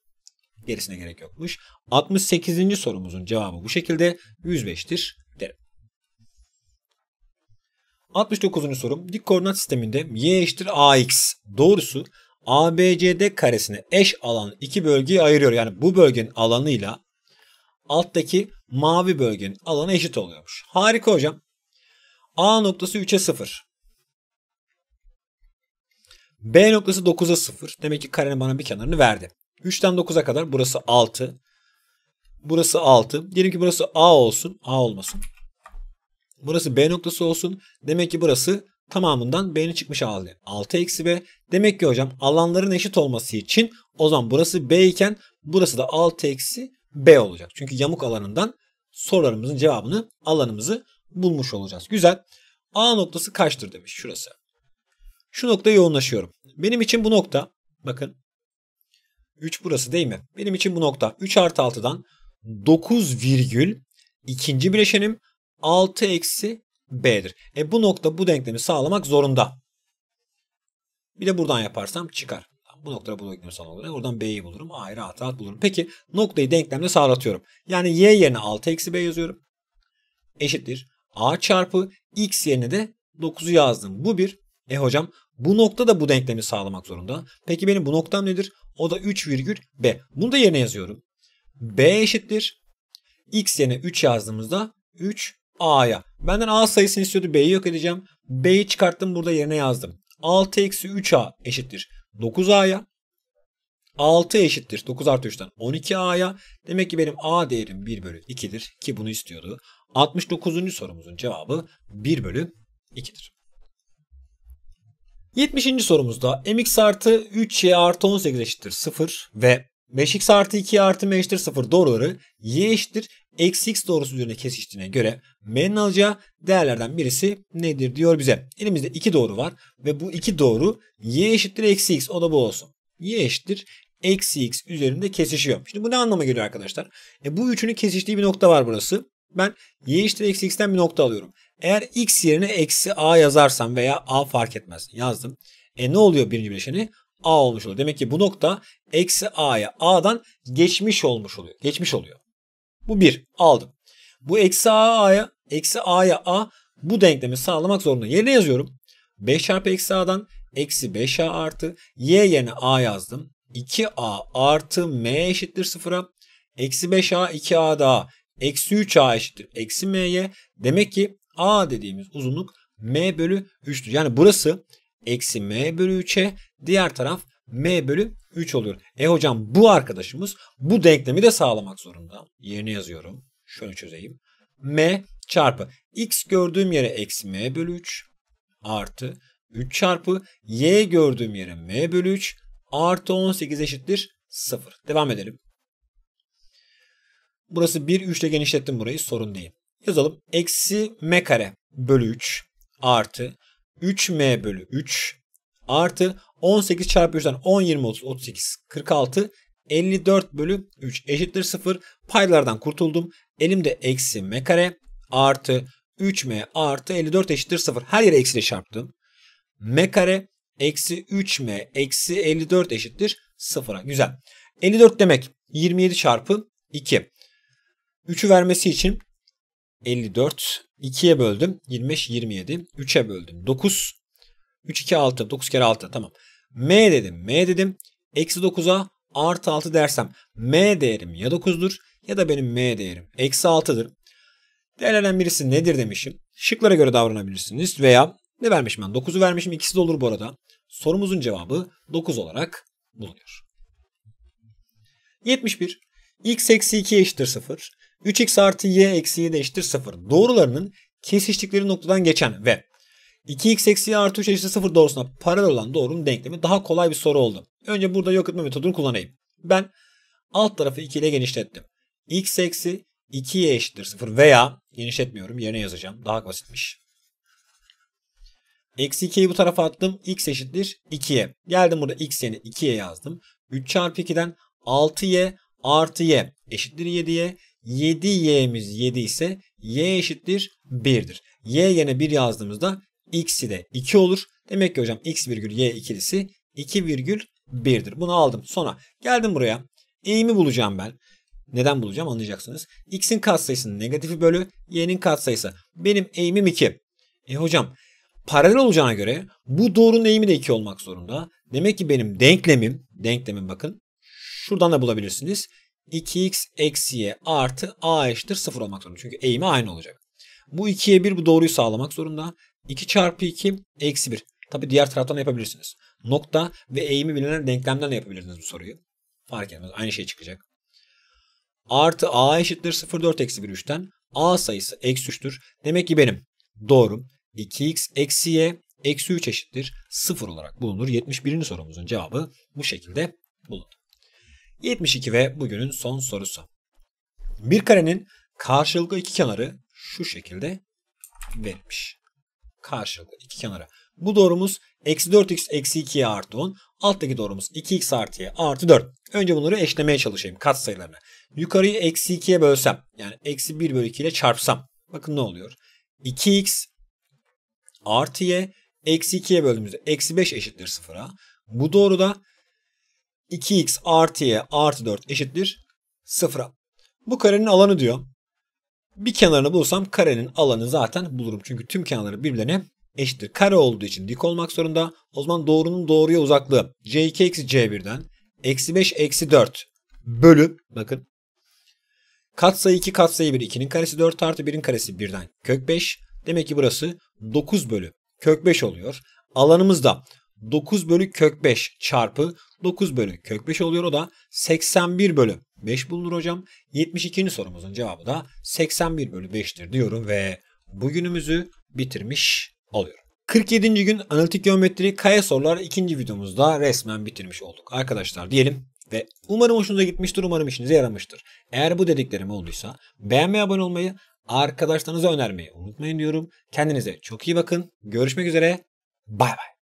Gerisine gerek yokmuş. 68. sorumuzun cevabı bu şekilde 105'tir derim. 69. sorum. Dik koordinat sisteminde y eşittir ax doğrusu ABCD karesine eş alan iki bölgeyi ayırıyor. Yani bu bölgenin alanıyla alttaki mavi bölgenin alanı eşit oluyormuş. Harika hocam. A noktası 3'e 0. B noktası 9'a 0. Demek ki karenin bana bir kenarını verdi. 3'ten 9'a kadar burası 6. Burası 6. Diyelim ki burası A olsun. A olmasın. Burası B noktası olsun. Demek ki burası tamamından B'nin çıkmış hali. 6 eksi B. Demek ki hocam alanların eşit olması için o zaman burası B iken burası da 6 eksi B olacak. Çünkü yamuk alanından sorularımızın cevabını alanımızı bulmuş olacağız. Güzel. A noktası kaçtır demiş şurası. Şu noktaya yoğunlaşıyorum. Benim için bu nokta bakın 3 burası değil mi? Benim için bu nokta 3 artı 6'dan 9 virgül ikinci bileşenim 6 eksi B'dir. E bu nokta bu denklemi sağlamak zorunda. Bir de buradan yaparsam çıkar. Bu noktada bunu ekliyorum son olarak. Oradan b'yi bulurum. a'yı rahat rahat bulurum. Peki noktayı denklemde sağlatıyorum. Yani y yerine 6 eksi b yazıyorum. Eşittir. a çarpı x yerine de 9'u yazdım. Bu bir. E hocam bu nokta da bu denklemi sağlamak zorunda. Peki benim bu noktam nedir? O da 3 virgül b. Bunu da yerine yazıyorum. b eşittir. x yerine 3 yazdığımızda 3 a'ya. Benden a sayısını istiyordu. b'yi yok edeceğim. b'yi çıkarttım burada yerine yazdım. 6 eksi 3a eşittir. 9A'ya 6 eşittir 9 artı 3'ten 12A'ya. Demek ki benim A değerim 1 bölü 2'dir ki bunu istiyordu. 69. sorumuzun cevabı 1 bölü 2'dir. 70. sorumuzda mx artı 3y artı 18 eşittir 0 ve 5x artı 2 artı m eşittir 0 doğruları y eşittir eksi x doğrusu üzerine kesiştiğine göre m'nin alacağı değerlerden birisi nedir diyor bize. Elimizde iki doğru var ve bu iki doğru y eşittir eksi x o da bu olsun. y eşittir eksi x üzerinde kesişiyor. Şimdi bu ne anlama geliyor arkadaşlar? E, bu üçünün kesiştiği bir nokta var burası. Ben y eşittir eksi x'ten bir nokta alıyorum. Eğer x yerine eksi a yazarsam veya a fark etmez yazdım. E ne oluyor birinci bileşeni? A olmuş oluyor. Demek ki bu nokta eksi A'ya A'dan geçmiş olmuş oluyor. Geçmiş oluyor. Bu bir aldım. Bu eksi a'ya eksi a'ya a bu denklemi sağlamak zorunda. Yerine yazıyorum. 5 çarpı eksi a'dan eksi 5a artı y yerine a yazdım. 2a artı m eşittir sıfıra. Eksi 5a 2a daha. Eksi 3a eşittir. Eksi m'ye. Demek ki a dediğimiz uzunluk m bölü 3'tür. Yani burası eksi m bölü 3'e diğer taraf m bölü 3 oluyor. E hocam bu arkadaşımız bu denklemi de sağlamak zorunda. Yerini yazıyorum. Şunu çözeyim. m çarpı x gördüğüm yere eksi m bölü 3 artı 3 çarpı y gördüğüm yere m bölü 3 artı 18 eşittir 0. Devam edelim. Burası 1 3 ile genişlettim burayı sorun değil. Yazalım. Eksi m kare bölü 3 artı 3m bölü 3 artı 18 çarpı 3'ten 10, 20, 30, 38, 46, 54 bölü 3 eşittir 0. Paylardan kurtuldum. Elimde eksi m kare artı 3m artı 54 eşittir 0. Her yere eksiyle çarptım. m kare eksi 3m eksi 54 eşittir 0'a. Güzel. 54 demek 27 çarpı 2. 3'ü vermesi için 54. 2'ye böldüm. 25, 27. 3'e böldüm. 9. 3, 2, 6. 9 kere 6. Tamam. M dedim. M dedim. Eksi 9'a artı 6 dersem M değerim ya 9'dur ya da benim M değerim eksi 6'dır. Değerlerden birisi nedir demişim. Şıklara göre davranabilirsiniz veya ne vermişim ben? 9'u vermişim ikisi de olur bu arada. Sorumuzun cevabı 9 olarak bulunuyor. 71. x eksi 2 eşittir 0. 3x artı y eksi y eşittir 0. Doğrularının kesiştikleri noktadan geçen ve 2x eksi y artı 3 eşittir 0 doğrusuna paralel olan doğrunun denklemi daha kolay bir soru oldu. Önce burada yok etme metodunu kullanayım. Ben alt tarafı 2 ile genişlettim. x eksi 2y eşittir 0 veya genişletmiyorum yerine yazacağım. Daha basitmiş. Eksi 2'yi bu tarafa attım. x eşittir 2'ye. Geldim burada x yerine 2'ye yazdım. 3 çarpı 2'den 6y artı y eşittir 7'ye. 7y'miz 7 ise y eşittir 1'dir. y yerine 1 yazdığımızda x'i de 2 olur. Demek ki hocam x virgül y ikilisi 2 virgül 1'dir. Bunu aldım. Sonra geldim buraya. Eğimi bulacağım ben. Neden bulacağım anlayacaksınız. X'in katsayısının negatifi bölü y'nin katsayısı. Benim eğimim 2. E hocam paralel olacağına göre bu doğrunun eğimi de 2 olmak zorunda. Demek ki benim denklemim, denklemim bakın şuradan da bulabilirsiniz. 2x eksi y artı a eşittir 0 olmak zorunda. Çünkü eğimi aynı olacak. Bu 2'ye 1 bu doğruyu sağlamak zorunda. 2 çarpı 2 eksi 1. Tabi diğer taraftan da yapabilirsiniz. Nokta ve eğimi bilinen denklemden de yapabilirsiniz bu soruyu. Fark etmez. Aynı şey çıkacak. Artı a eşittir 0,4 eksi 1 3'ten. a sayısı eksi 3'tür. Demek ki benim doğrum 2x eksi y eksi 3 eşittir 0 olarak bulunur. 71. sorumuzun cevabı bu şekilde bulundu. 72 ve bugünün son sorusu. Bir karenin karşılıklı iki kenarı şu şekilde verilmiş karşılığı iki kenara. Bu doğrumuz eksi 4x eksi 2'ye artı 10. Alttaki doğrumuz 2x artı y artı 4. Önce bunları eşlemeye çalışayım kat sayılarını. Yukarıyı eksi 2'ye bölsem yani eksi 1 bölü 2 ile çarpsam. Bakın ne oluyor? 2x artı y eksi 2'ye böldüğümüzde eksi 5 eşittir 0'a. Bu doğru da 2x artı y artı 4 eşittir 0'a. Bu karenin alanı diyor. Bir kenarını bulursam karenin alanı zaten bulurum. Çünkü tüm kenarları birbirine eşittir. Kare olduğu için dik olmak zorunda. O zaman doğrunun doğruya uzaklığı c2 eksi c1'den eksi 5 eksi 4 bölü bakın katsayı 2 katsayı 1 2'nin karesi 4 artı 1'in karesi 1'den kök 5 demek ki burası 9 bölü kök 5 oluyor. Alanımız da 9 bölü kök 5 çarpı 9 bölü kök 5 oluyor o da 81 bölü 5 bulunur hocam. 72. sorumuzun cevabı da 81 bölü 5'tir diyorum ve bugünümüzü bitirmiş oluyorum. 47. gün analitik geometri kaya sorular ikinci videomuzda resmen bitirmiş olduk. Arkadaşlar diyelim ve umarım hoşunuza gitmiştir, umarım işinize yaramıştır. Eğer bu dediklerim olduysa beğenmeyi, abone olmayı, arkadaşlarınıza önermeyi unutmayın diyorum. Kendinize çok iyi bakın. Görüşmek üzere. Bay bay.